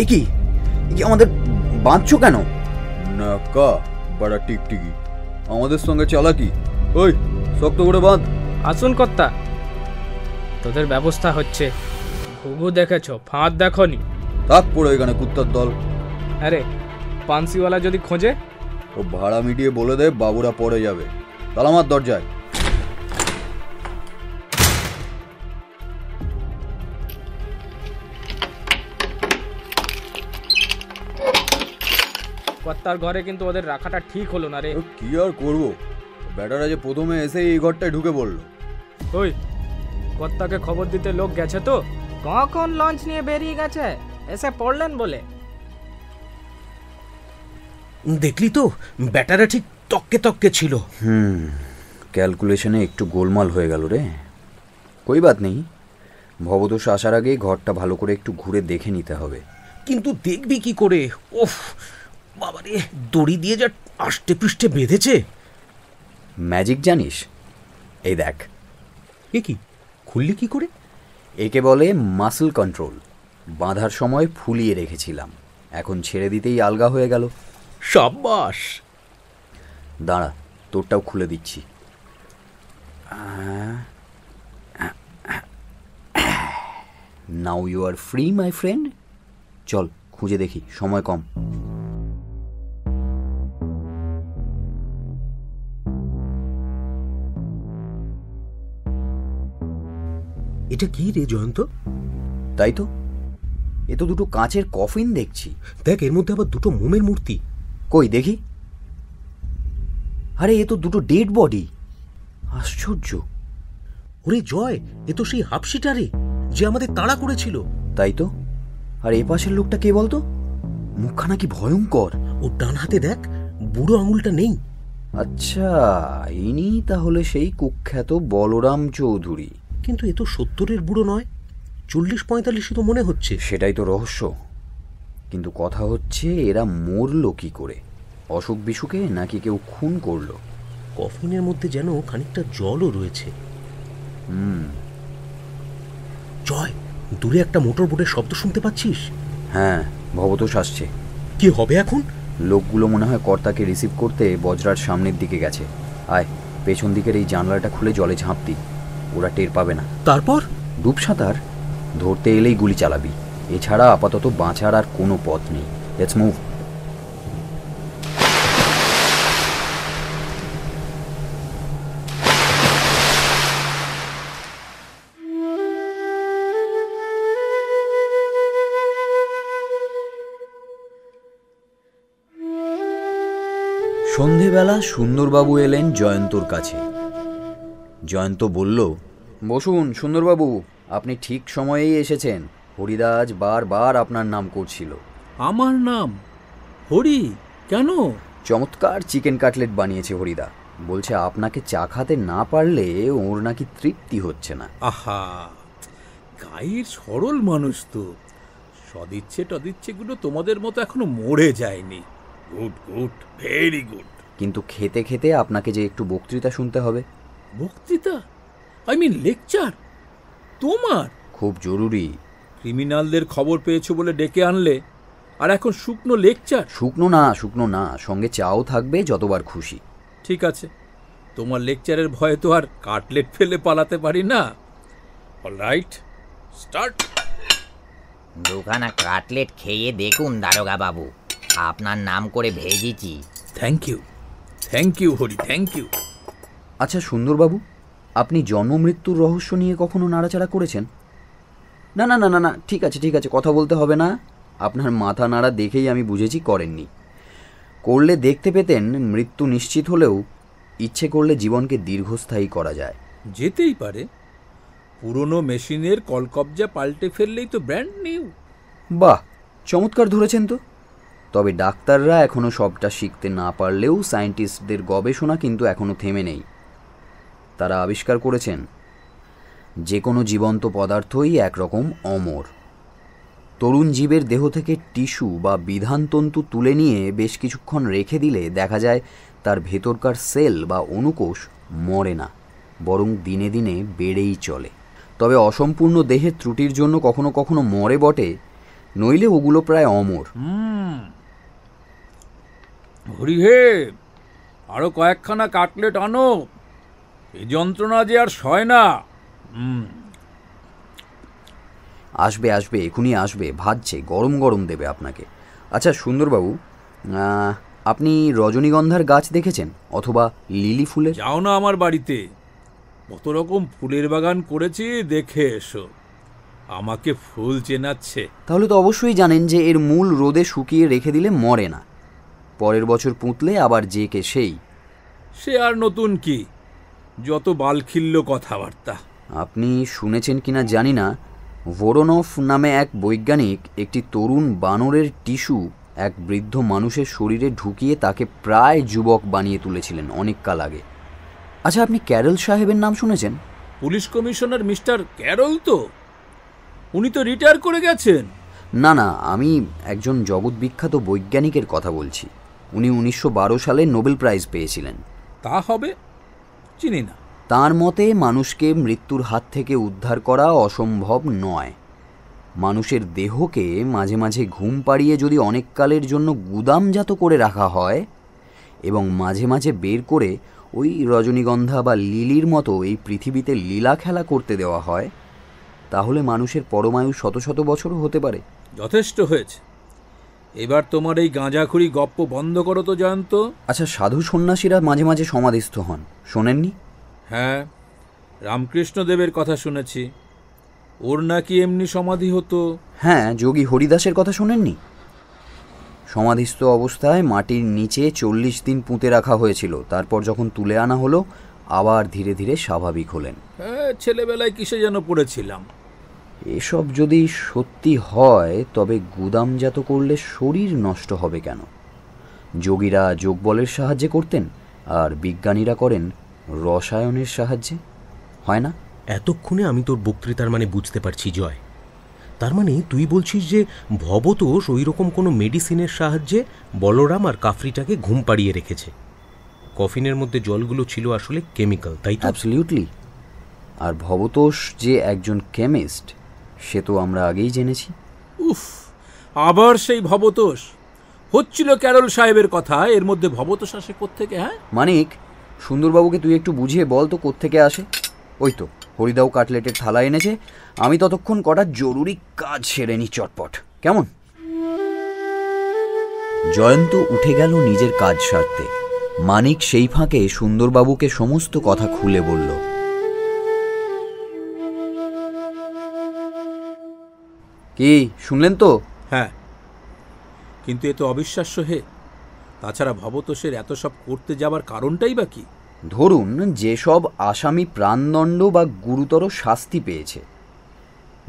এ কি আমাদের বাঁধছো কেন নাকা বাড়া টিকটিকি আমাদের সঙ্গে চালাকি ওই শক্ত করে বাঁধ আসুন কর্তা তোদের ব্যবস্থা হচ্ছে ঘুঘু দেখেছ ফাঁদ দেখনি তাক পড়ে ওইখানে কুত্তার দল আরে পানসিওয়ালা যদি খোঁজে ও ভাড়া মিটিয়ে বলে দে বাবুরা পড়ে যাবে তালামার দরজায় কর্তার ঘরে কিন্তু ওদের রাখাটা ঠিক হলো না রে কি আর করবো বেটারা যে প্রথমে এসে এই ঘরটায় ঢুকে পড়লো ওই কর্তাকে খবর দিতে লোক গেছে তো কখন লঞ্চ নিয়ে বেরিয়ে গেছে এসে পড়লেন বলে দেখলি তো ব্যাটারা ঠিক তককে তককে ছিল হুম ক্যালকুলেশনে একটু গোলমাল হয়ে গেল রে কই বাদ নেই ভবদোষ আসার আগেই ঘরটা ভালো করে একটু ঘুরে দেখে নিতে হবে কিন্তু দেখবি কি করে ওফ বাবারে দড়ি দিয়ে যা আষ্টে পৃষ্ঠে বেঁধেছে ম্যাজিক জানিস এই দেখ এ কি খুললি কি করে একে বলে মাসল কন্ট্রোল বাঁধার সময় ফুলিয়ে রেখেছিলাম এখন ছেড়ে দিতেই আলগা হয়ে গেল সাব্বাস দাঁড়া তোরটাও খুলে দিচ্ছি now you are free my friend চল খুঁজে দেখি সময় কম এটা কি রে জয়ন্ত তাই তো এ তো দুটো কাঁচের কফিন দেখছি দেখ এর মধ্যে আবার দুটো মোমের মূর্তি কই দেখি আরে এ তো দুটো ডেড বডি আশ্চর্য ওরে জয় এ তো সেই হাফশিটারে যে আমাদের তাড়া করেছিল তাই তো আর এ পাশের লোকটা কে বলতো মুখখানা কি ভয়ঙ্কর ও ডান হাতে দেখ বুড়ো আঙুলটা নেই আচ্ছা ইনি তাহলে সেই কুখ্যাত বলরাম চৌধুরী কিন্তু এ তো সত্তরের বুড়ো নয় চল্লিশ পঁয়তাল্লিশই তো মনে হচ্ছে সেটাই তো রহস্য কিন্তু কথা হচ্ছে এরা মরল কি করে অসুখ বিসুকে নাকি কেউ খুন করলো কফিনের মধ্যে যেন খানিকটা জলও রয়েছে হুম জয় দূরে একটা মোটর বোটের শব্দ শুনতে পাচ্ছিস হ্যাঁ ভবতোষ আসছে কি হবে এখন লোকগুলো মনে হয় কর্তাকে রিসিভ করতে বজরার সামনের দিকে গেছে আয় পেছন দিকের এই জানলাটা খুলে জলে ঝাঁপ দিই ওরা টের পাবে না তারপর ডুবসাঁতার ধরতে এলেই গুলি চালাবি এছাড়া আপাতত বাঁচার আর কোনো পথ নেই লেটস মুভ সন্ধেবেলা সুন্দরবাবু এলেন জয়ন্তর কাছে জয়ন্ত বলল বসুন সুন্দরবাবু আপনি ঠিক সময়েই এসেছেন হরিদাস বারবার আপনার নাম করছিল আমার নাম হরি কেন চমৎকার চিকেন কাটলেট বানিয়েছে হরিদা বলছে আপনাকে চা খাতে না পারলে ওর নাকি তৃপ্তি হচ্ছে না আহা গায়ের সরল মানুষ তো সদিচ্ছে টদিচ্ছেগুলো তোমাদের মতো এখনো মরে যায়নি গুড গুড ভেরি গুড কিন্তু খেতে খেতে আপনাকে যে একটু বক্তৃতা শুনতে হবে বক্তৃতা আই মিন লেকচার তোমার খুব জরুরি ক্রিমিনালদের খবর পেয়েছো বলে ডেকে আনলে আর এখন শুকনো লেকচার শুকনো না শুকনো না সঙ্গে চাও থাকবে যতবার খুশি ঠিক আছে তোমার লেকচারের ভয়ে তো আর কাটলেট ফেলে পালাতে পারি না অলরাইট স্টার্ট দুখানা কাটলেট খেয়ে দেখুন দারোগা বাবু আপনার নাম করে ভেজেছি thank you thank you Hari thank you আচ্ছা সুন্দরবাবু আপনি জন্মমৃত্যুর রহস্য নিয়ে কখনো নাড়াচাড়া করেছেন না না না না না ঠিক আছে ঠিক আছে কথা বলতে হবে না আপনার মাথা নাড়া দেখেই আমি বুঝেছি করেননি করলে দেখতে পেতেন মৃত্যু নিশ্চিত হলেও ইচ্ছে করলে জীবনকে দীর্ঘস্থায়ী করা যায় যেতেই পারে পুরনো মেশিনের কলকবজা পাল্টে ফেললেই তো ব্র্যান্ড নিউ বাহ চমৎকার ধরেছেন তো তবে ডাক্তাররা এখনও সবটা শিখতে না পারলেও সায়েন্টিস্টদের গবেষণা কিন্তু এখনও থেমে নেই তারা আবিষ্কার করেছেন যে কোনো জীবন্ত পদার্থই একরকম অমর তরুণ জীবের দেহ থেকে টিস্যু বা বিধানতন্তু তুলে নিয়ে বেশ কিছুক্ষণ রেখে দিলে দেখা যায় তার ভেতরকার সেল বা অনুকোষ মরে না বরং দিনে দিনে বেড়েই চলে তবে অসম্পূর্ণ দেহের ত্রুটির জন্য কখনো কখনো মরে বটে নইলে ওগুলো প্রায় অমর হরিহে আরো কয়েকখানা কাটলেট আনো এ যন্ত্রণা যে আর সয় না আসবে আসবে এখুনি আসবে ভাজছে গরম গরম দেবে আপনাকে আচ্ছা সুন্দরবাবু আপনি রজনীগন্ধার গাছ দেখেছেন অথবা লিলি ফুলের যাও না আমার বাড়িতে কত রকম ফুলের বাগান করেছি দেখে এসো আমাকে ফুল চেনাচ্ছে তাহলে তো অবশ্যই জানেন যে এর মূল রোদে শুকিয়ে রেখে দিলে মরে না পরের বছর পুঁতলে আবার যে কে সেই সে আর নতুন কি যত বালখিল্য কথাবার্তা আপনি শুনেছেন কিনা জানি না ভোরোনফ নামে এক বৈজ্ঞানিক একটি তরুণ বানরের টিস্যু এক বৃদ্ধ মানুষের শরীরে ঢুকিয়ে তাকে প্রায় যুবক বানিয়ে তুলেছিলেন অনেক কাল আগে আচ্ছা আপনি ক্যারল সাহেবের নাম শুনেছেন পুলিশ কমিশনার মিস্টার ক্যারল তো উনি তো রিটায়ার করে গেছেন না না আমি একজন জগৎ বিখ্যাত বৈজ্ঞানিকের কথা বলছি উনি উনিশশো সালে নোবেল প্রাইজ পেয়েছিলেন তা হবে চিনি না তার মতে মানুষকে মৃত্যুর হাত থেকে উদ্ধার করা অসম্ভব নয় মানুষের দেহকে মাঝে মাঝে ঘুম পাড়িয়ে যদি অনেককালের জন্য গুদামজাত করে রাখা হয় এবং মাঝে মাঝে বের করে ওই রজনীগন্ধা বা লিলির মতো এই পৃথিবীতে লীলা খেলা করতে দেওয়া হয় তাহলে মানুষের পরমায়ু শত শত বছর হতে পারে যথেষ্ট হয়েছে এবার তোমার এই গাঁজাখুরি গপ্প বন্ধ করো তো জয়ন্ত আচ্ছা সাধু সন্ন্যাসীরা মাঝে মাঝে সমাধিস্থ হন শোনেননি হ্যাঁ রামকৃষ্ণদেবের কথা শুনেছি ওর নাকি এমনি সমাধি হতো হ্যাঁ যোগী হরিদাসের কথা শোনেননি সমাধিস্থ অবস্থায় মাটির নিচে চল্লিশ দিন পুঁতে রাখা হয়েছিল তারপর যখন তুলে আনা হলো আবার ধীরে ধীরে স্বাভাবিক হলেন হ্যাঁ ছেলেবেলায় কিসে যেন পড়েছিলাম এসব যদি সত্যি হয় তবে গুদামজাত করলে শরীর নষ্ট হবে কেন যোগীরা যোগবলের সাহায্যে করতেন আর বিজ্ঞানীরা করেন রসায়নের সাহায্যে হয় না এতক্ষণে আমি তোর বক্তৃতার মানে বুঝতে পারছি জয় তার মানে তুই বলছিস যে ভবতোষ ওই রকম কোনো মেডিসিনের সাহায্যে বলরাম আর কাফরিটাকে ঘুম পাড়িয়ে রেখেছে কফিনের মধ্যে জলগুলো ছিল আসলে কেমিক্যাল তাই তো অ্যাবসলিউটলি আর ভবতোষ যে একজন কেমিস্ট সে তো আমরা আগেই জেনেছি উফ আবার সেই ভবতোষ হচ্ছিল ক্যারল সাহেবের কথা এর মধ্যে ভবতোষ আসে কোত্থেকে হ্যাঁ মানিক সুন্দরবাবুকে তুই একটু বুঝিয়ে বল তো কোত্থেকে আসে ওই তো হরিদাও কাটলেটের থালা এনেছে আমি ততক্ষণ কটা জরুরি কাজ সেরে নি চটপট কেমন জয়ন্ত উঠে গেল নিজের কাজ সারতে মানিক সেই ফাঁকে সুন্দরবাবুকে সমস্ত কথা খুলে বলল কি শুনলেন তো হ্যাঁ কিন্তু এ তো অবিশ্বাস্য হে তাছাড়া ভবতোষের এত সব করতে যাবার কারণটাই বা কি ধরুন যেসব আসামি প্রাণদণ্ড বা গুরুতর শাস্তি পেয়েছে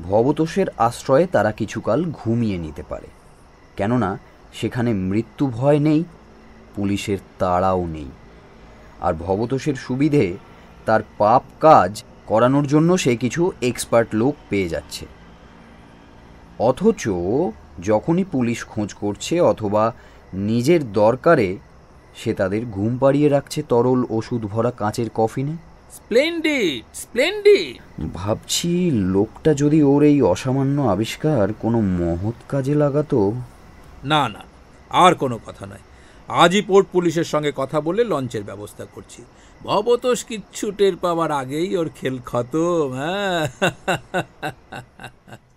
ভবতোষের আশ্রয়ে তারা কিছুকাল ঘুমিয়ে নিতে পারে কেননা সেখানে মৃত্যু ভয় নেই পুলিশের তাড়াও নেই আর ভবতোষের সুবিধে তার পাপ কাজ করানোর জন্য সে কিছু এক্সপার্ট লোক পেয়ে যাচ্ছে অথচ যখনই পুলিশ খোঁজ করছে অথবা নিজের দরকারে সে তাদের ঘুম পাড়িয়ে রাখছে তরল ওষুধ ভরা কাঁচের কফিনে স্প্লেন্ডিড স্প্লেন্ডিড ভাবছি লোকটা যদি ওর এই অসামান্য আবিষ্কার কোনো মহৎ কাজে লাগাতো না না আর কোনো কথা নয় আজই পোর্ট পুলিশের সঙ্গে কথা বলে লঞ্চের ব্যবস্থা করছি ভবতোষ কিচ্ছু টের পাওয়ার আগেই ওর খেল খতম হ্যাঁ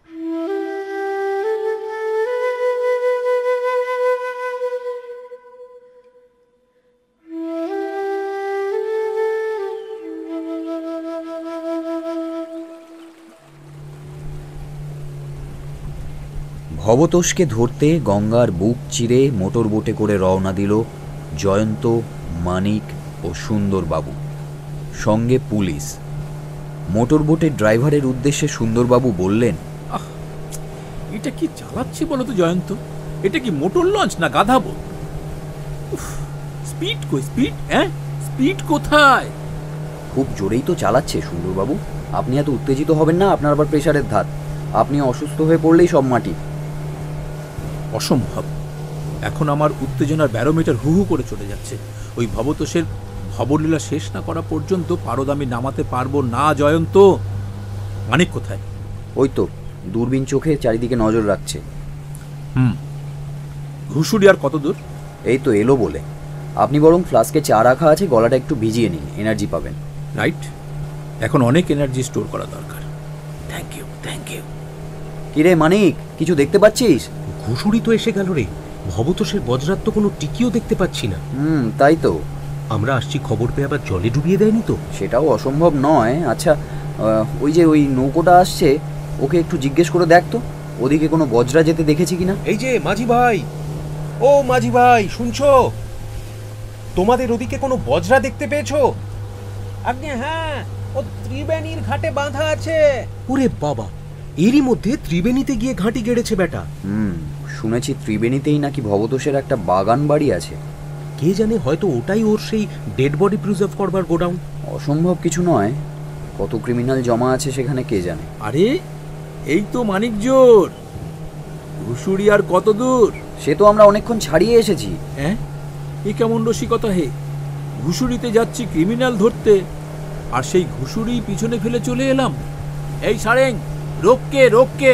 ভবতোষকে ধরতে গঙ্গার বুক চিরে মোটর বোটে করে রওনা দিল জয়ন্ত মানিক ও সুন্দরবাবু সঙ্গে পুলিশ মোটর বোটের ড্রাইভারের উদ্দেশ্যে সুন্দরবাবু বললেন এটা কি চালাচ্ছি বলো তো জয়ন্ত এটা কি মোটর লঞ্চ না গাধাবো স্পিড কই স্পিড হ্যাঁ স্পিড কোথায় খুব জোরেই তো চালাচ্ছে সুন্দরবাবু আপনি এত উত্তেজিত হবেন না আপনার আবার প্রেশারের ধাত আপনি অসুস্থ হয়ে পড়লেই সব মাটি অসম্ভব এখন আমার উত্তেজনার ব্যারোমিটার হু হু করে চলে যাচ্ছে ওই ভবতোষের ভবলীলা শেষ না করা পর্যন্ত পারদ আমি নামাতে পারবো না জয়ন্ত মানিক কোথায় ওই তো দূরবীন চোখে চারিদিকে নজর রাখছে হুম ঘুষুরি আর কত দূর এই তো এলো বলে আপনি বরং ফ্লাস্কে চা রাখা আছে গলাটা একটু ভিজিয়ে নিন এনার্জি পাবেন রাইট এখন অনেক এনার্জি স্টোর করা দরকার থ্যাংক ইউ থ্যাংক ইউ কিরে মানিক কিছু দেখতে পাচ্ছিস ঘুষুরি তো এসে গেল রে ভবতোষের বজরাত তো কোনো টিকিও দেখতে পাচ্ছি না হুম তাই তো আমরা আসছি খবর পেয়ে আবার জলে ডুবিয়ে দেয়নি তো সেটাও অসম্ভব নয় আচ্ছা ওই যে ওই নৌকোটা আসছে ওকে একটু জিজ্ঞেস করে দেখ তো ওদিকে কোনো বজরা যেতে দেখেছি কিনা এই যে মাঝি ভাই ও মাঝি ভাই শুনছো তোমাদের ওদিকে কোনো বজরা দেখতে পেয়েছো আপনি হ্যাঁ ও ত্রিবেণীর ঘাটে বাঁধা আছে ওরে বাবা এরই মধ্যে ত্রিবেণীতে গিয়ে ঘাঁটি গেড়েছে বেটা হুম শুনেছি ত্রিবেণীতেই নাকি ভবতোষের একটা বাগান বাড়ি আছে কে জানে হয়তো ওটাই ওর সেই ডেড বডি প্রিজার্ভ করবার গোডাউন অসম্ভব কিছু নয় কত ক্রিমিনাল জমা আছে সেখানে কে জানে আরে এই তো মানিক জোর ঘুষুরি আর কত দূর সে তো আমরা অনেকক্ষণ ছাড়িয়ে এসেছি হ্যাঁ এ কেমন রসিকতা হে ঘুষুরিতে যাচ্ছি ক্রিমিনাল ধরতে আর সেই ঘুষুরি পিছনে ফেলে চলে এলাম এই সারেং রোককে রোককে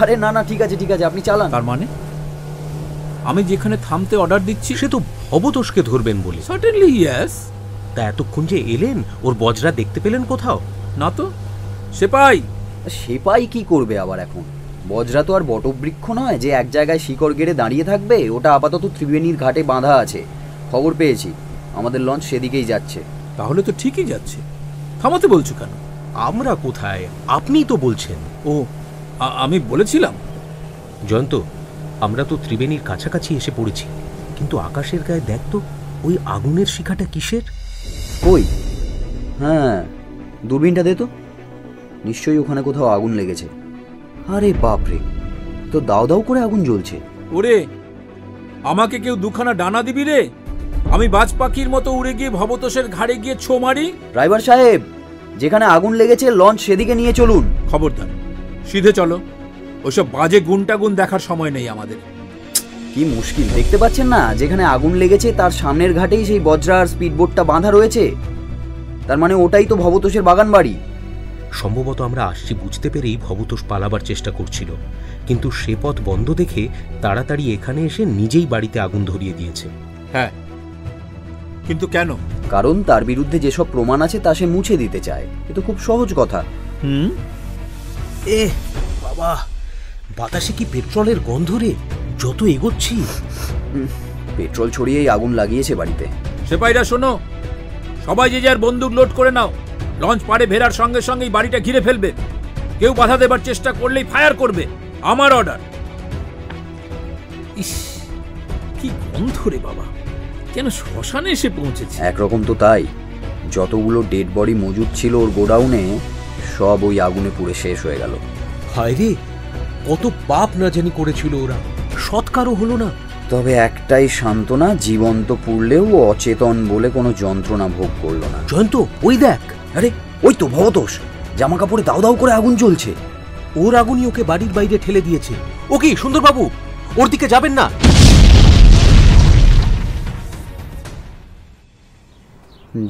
আরে না না ঠিক আছে ঠিক আছে আপনি চালান তার মানে আমি যেখানে থামতে অর্ডার দিচ্ছি সে তো ভবতোষকে ধরবেন বলে সার্টেনলি ইয়েস তা এতক্ষণ যে এলেন ওর বজরা দেখতে পেলেন কোথাও না তো সেপাই সেপাই কি করবে আবার এখন বজরা তো আর বটবৃক্ষ নয় যে এক জায়গায় শিকড় গেড়ে দাঁড়িয়ে থাকবে ওটা আপাতত ত্রিবেণীর ঘাটে বাঁধা আছে খবর পেয়েছি আমাদের লঞ্চ সেদিকেই যাচ্ছে তাহলে তো ঠিকই যাচ্ছে থামাতে বলছো কেন আমরা কোথায় আপনিই তো বলছেন ও আমি বলেছিলাম জয়ন্ত আমরা তো ত্রিবেণীর কাছাকাছি এসে পড়েছি কিন্তু আকাশের গায়ে দেখ তো ওই আগুনের শিখাটা কিসের ওই হ্যাঁ দূরবীনটা দে তো নিশ্চয়ই ওখানে কোথাও আগুন লেগেছে আরে বাপরে তো দাও দাও করে আগুন জ্বলছে ওরে আমাকে কেউ দুখানা ডানা দিবি রে আমি বাজ পাখির মতো উড়ে গিয়ে ভবতোষের ঘাড়ে গিয়ে ছো মারি ড্রাইভার সাহেব যেখানে আগুন লেগেছে লঞ্চ সেদিকে নিয়ে চলুন খবরদার সিধে চলো ওসব বাজে গুণটাগুণ দেখার সময় নেই আমাদের কি মুশকিল দেখতে পাচ্ছেন না যেখানে আগুন লেগেছে তার সামনের ঘাটেই সেই বজ্রার স্পিডবোটটা বাঁধা রয়েছে তার মানে ওটাই তো ভবতোষের বাগান বাড়ি সম্ভবত আমরা আসছি বুঝতে পেরেই ভবতোষ পালাবার চেষ্টা করছিল কিন্তু সে পথ বন্ধ দেখে তাড়াতাড়ি এখানে এসে নিজেই বাড়িতে আগুন ধরিয়ে দিয়েছে হ্যাঁ কিন্তু কেন কারণ তার বিরুদ্ধে যেসব প্রমাণ আছে তা সে মুছে দিতে চায় এ তো খুব সহজ কথা হুম এ বাবা বাতাসে কি পেট্রোলের গন্ধ রে যত এগোচ্ছি পেট্রোল ছড়িয়েই আগুন লাগিয়েছে বাড়িতে সেপাইরা শোনো সবাই যে যার বন্দুক লোড করে নাও লঞ্চ পাড়ে ভেরার সঙ্গে এই বাড়িটা ঘিরে ফেলবে কেউ বাধা দেবার চেষ্টা করলেই ফায়ার করবে আমার অর্ডার ইস কি গন্ধ রে বাবা কেন শ্মশানে এসে পৌঁছেছে একরকম তো তাই যতগুলো ডেড বডি মজুদ ছিল ওর গোডাউনে সব ওই আগুনে পুড়ে শেষ হয়ে গেল হায় রে কত পাপ না জানি করেছিল ওরা সৎকারও হলো না তবে একটাই সান্ত্বনা জীবন্ত পুড়লেও অচেতন বলে কোনো যন্ত্রণা ভোগ করলো না জয়ন্ত ওই দেখ আরে ওই তো ভবতোষ জামা কাপড়ে দাও দাও করে আগুন জ্বলছে ওর আগুনই ওকে বাড়ির বাইরে ঠেলে দিয়েছে ওকে সুন্দরবাবু ওর দিকে যাবেন না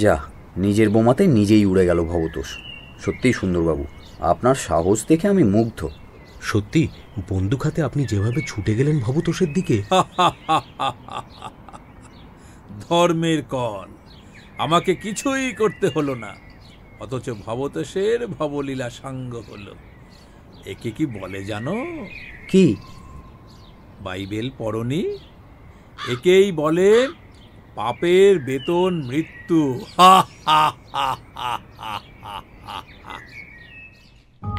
যা নিজের বোমাতে নিজেই উড়ে গেল ভবতোষ সত্যিই সুন্দরবাবু আপনার সাহস দেখে আমি মুগ্ধ সত্যি বন্দুক হাতে আপনি যেভাবে ছুটে গেলেন ভবতোষের দিকে ধর্মের কল আমাকে কিছুই করতে হলো না অথচ ভবতোষের ভবলীলা সাঙ্গ হলো একে কি বলে জানো কি বাইবেল পড়নি একেই বলে পাপের বেতন মৃত্যু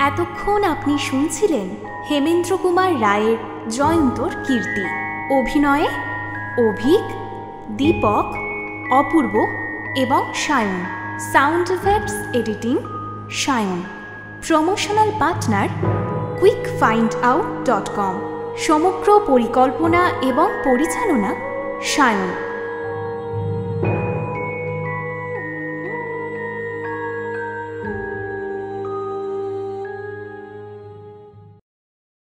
এতক্ষণ আপনি শুনছিলেন হেমেন্দ্র কুমার রায়ের জয়ন্তর কীর্তি অভিনয়ে অভিক দীপক অপূর্ব এবং Sayan sound effects editing Sayan promotional partner quick find out dot com সমগ্র পরিকল্পনা এবং পরিচালনা সায়ন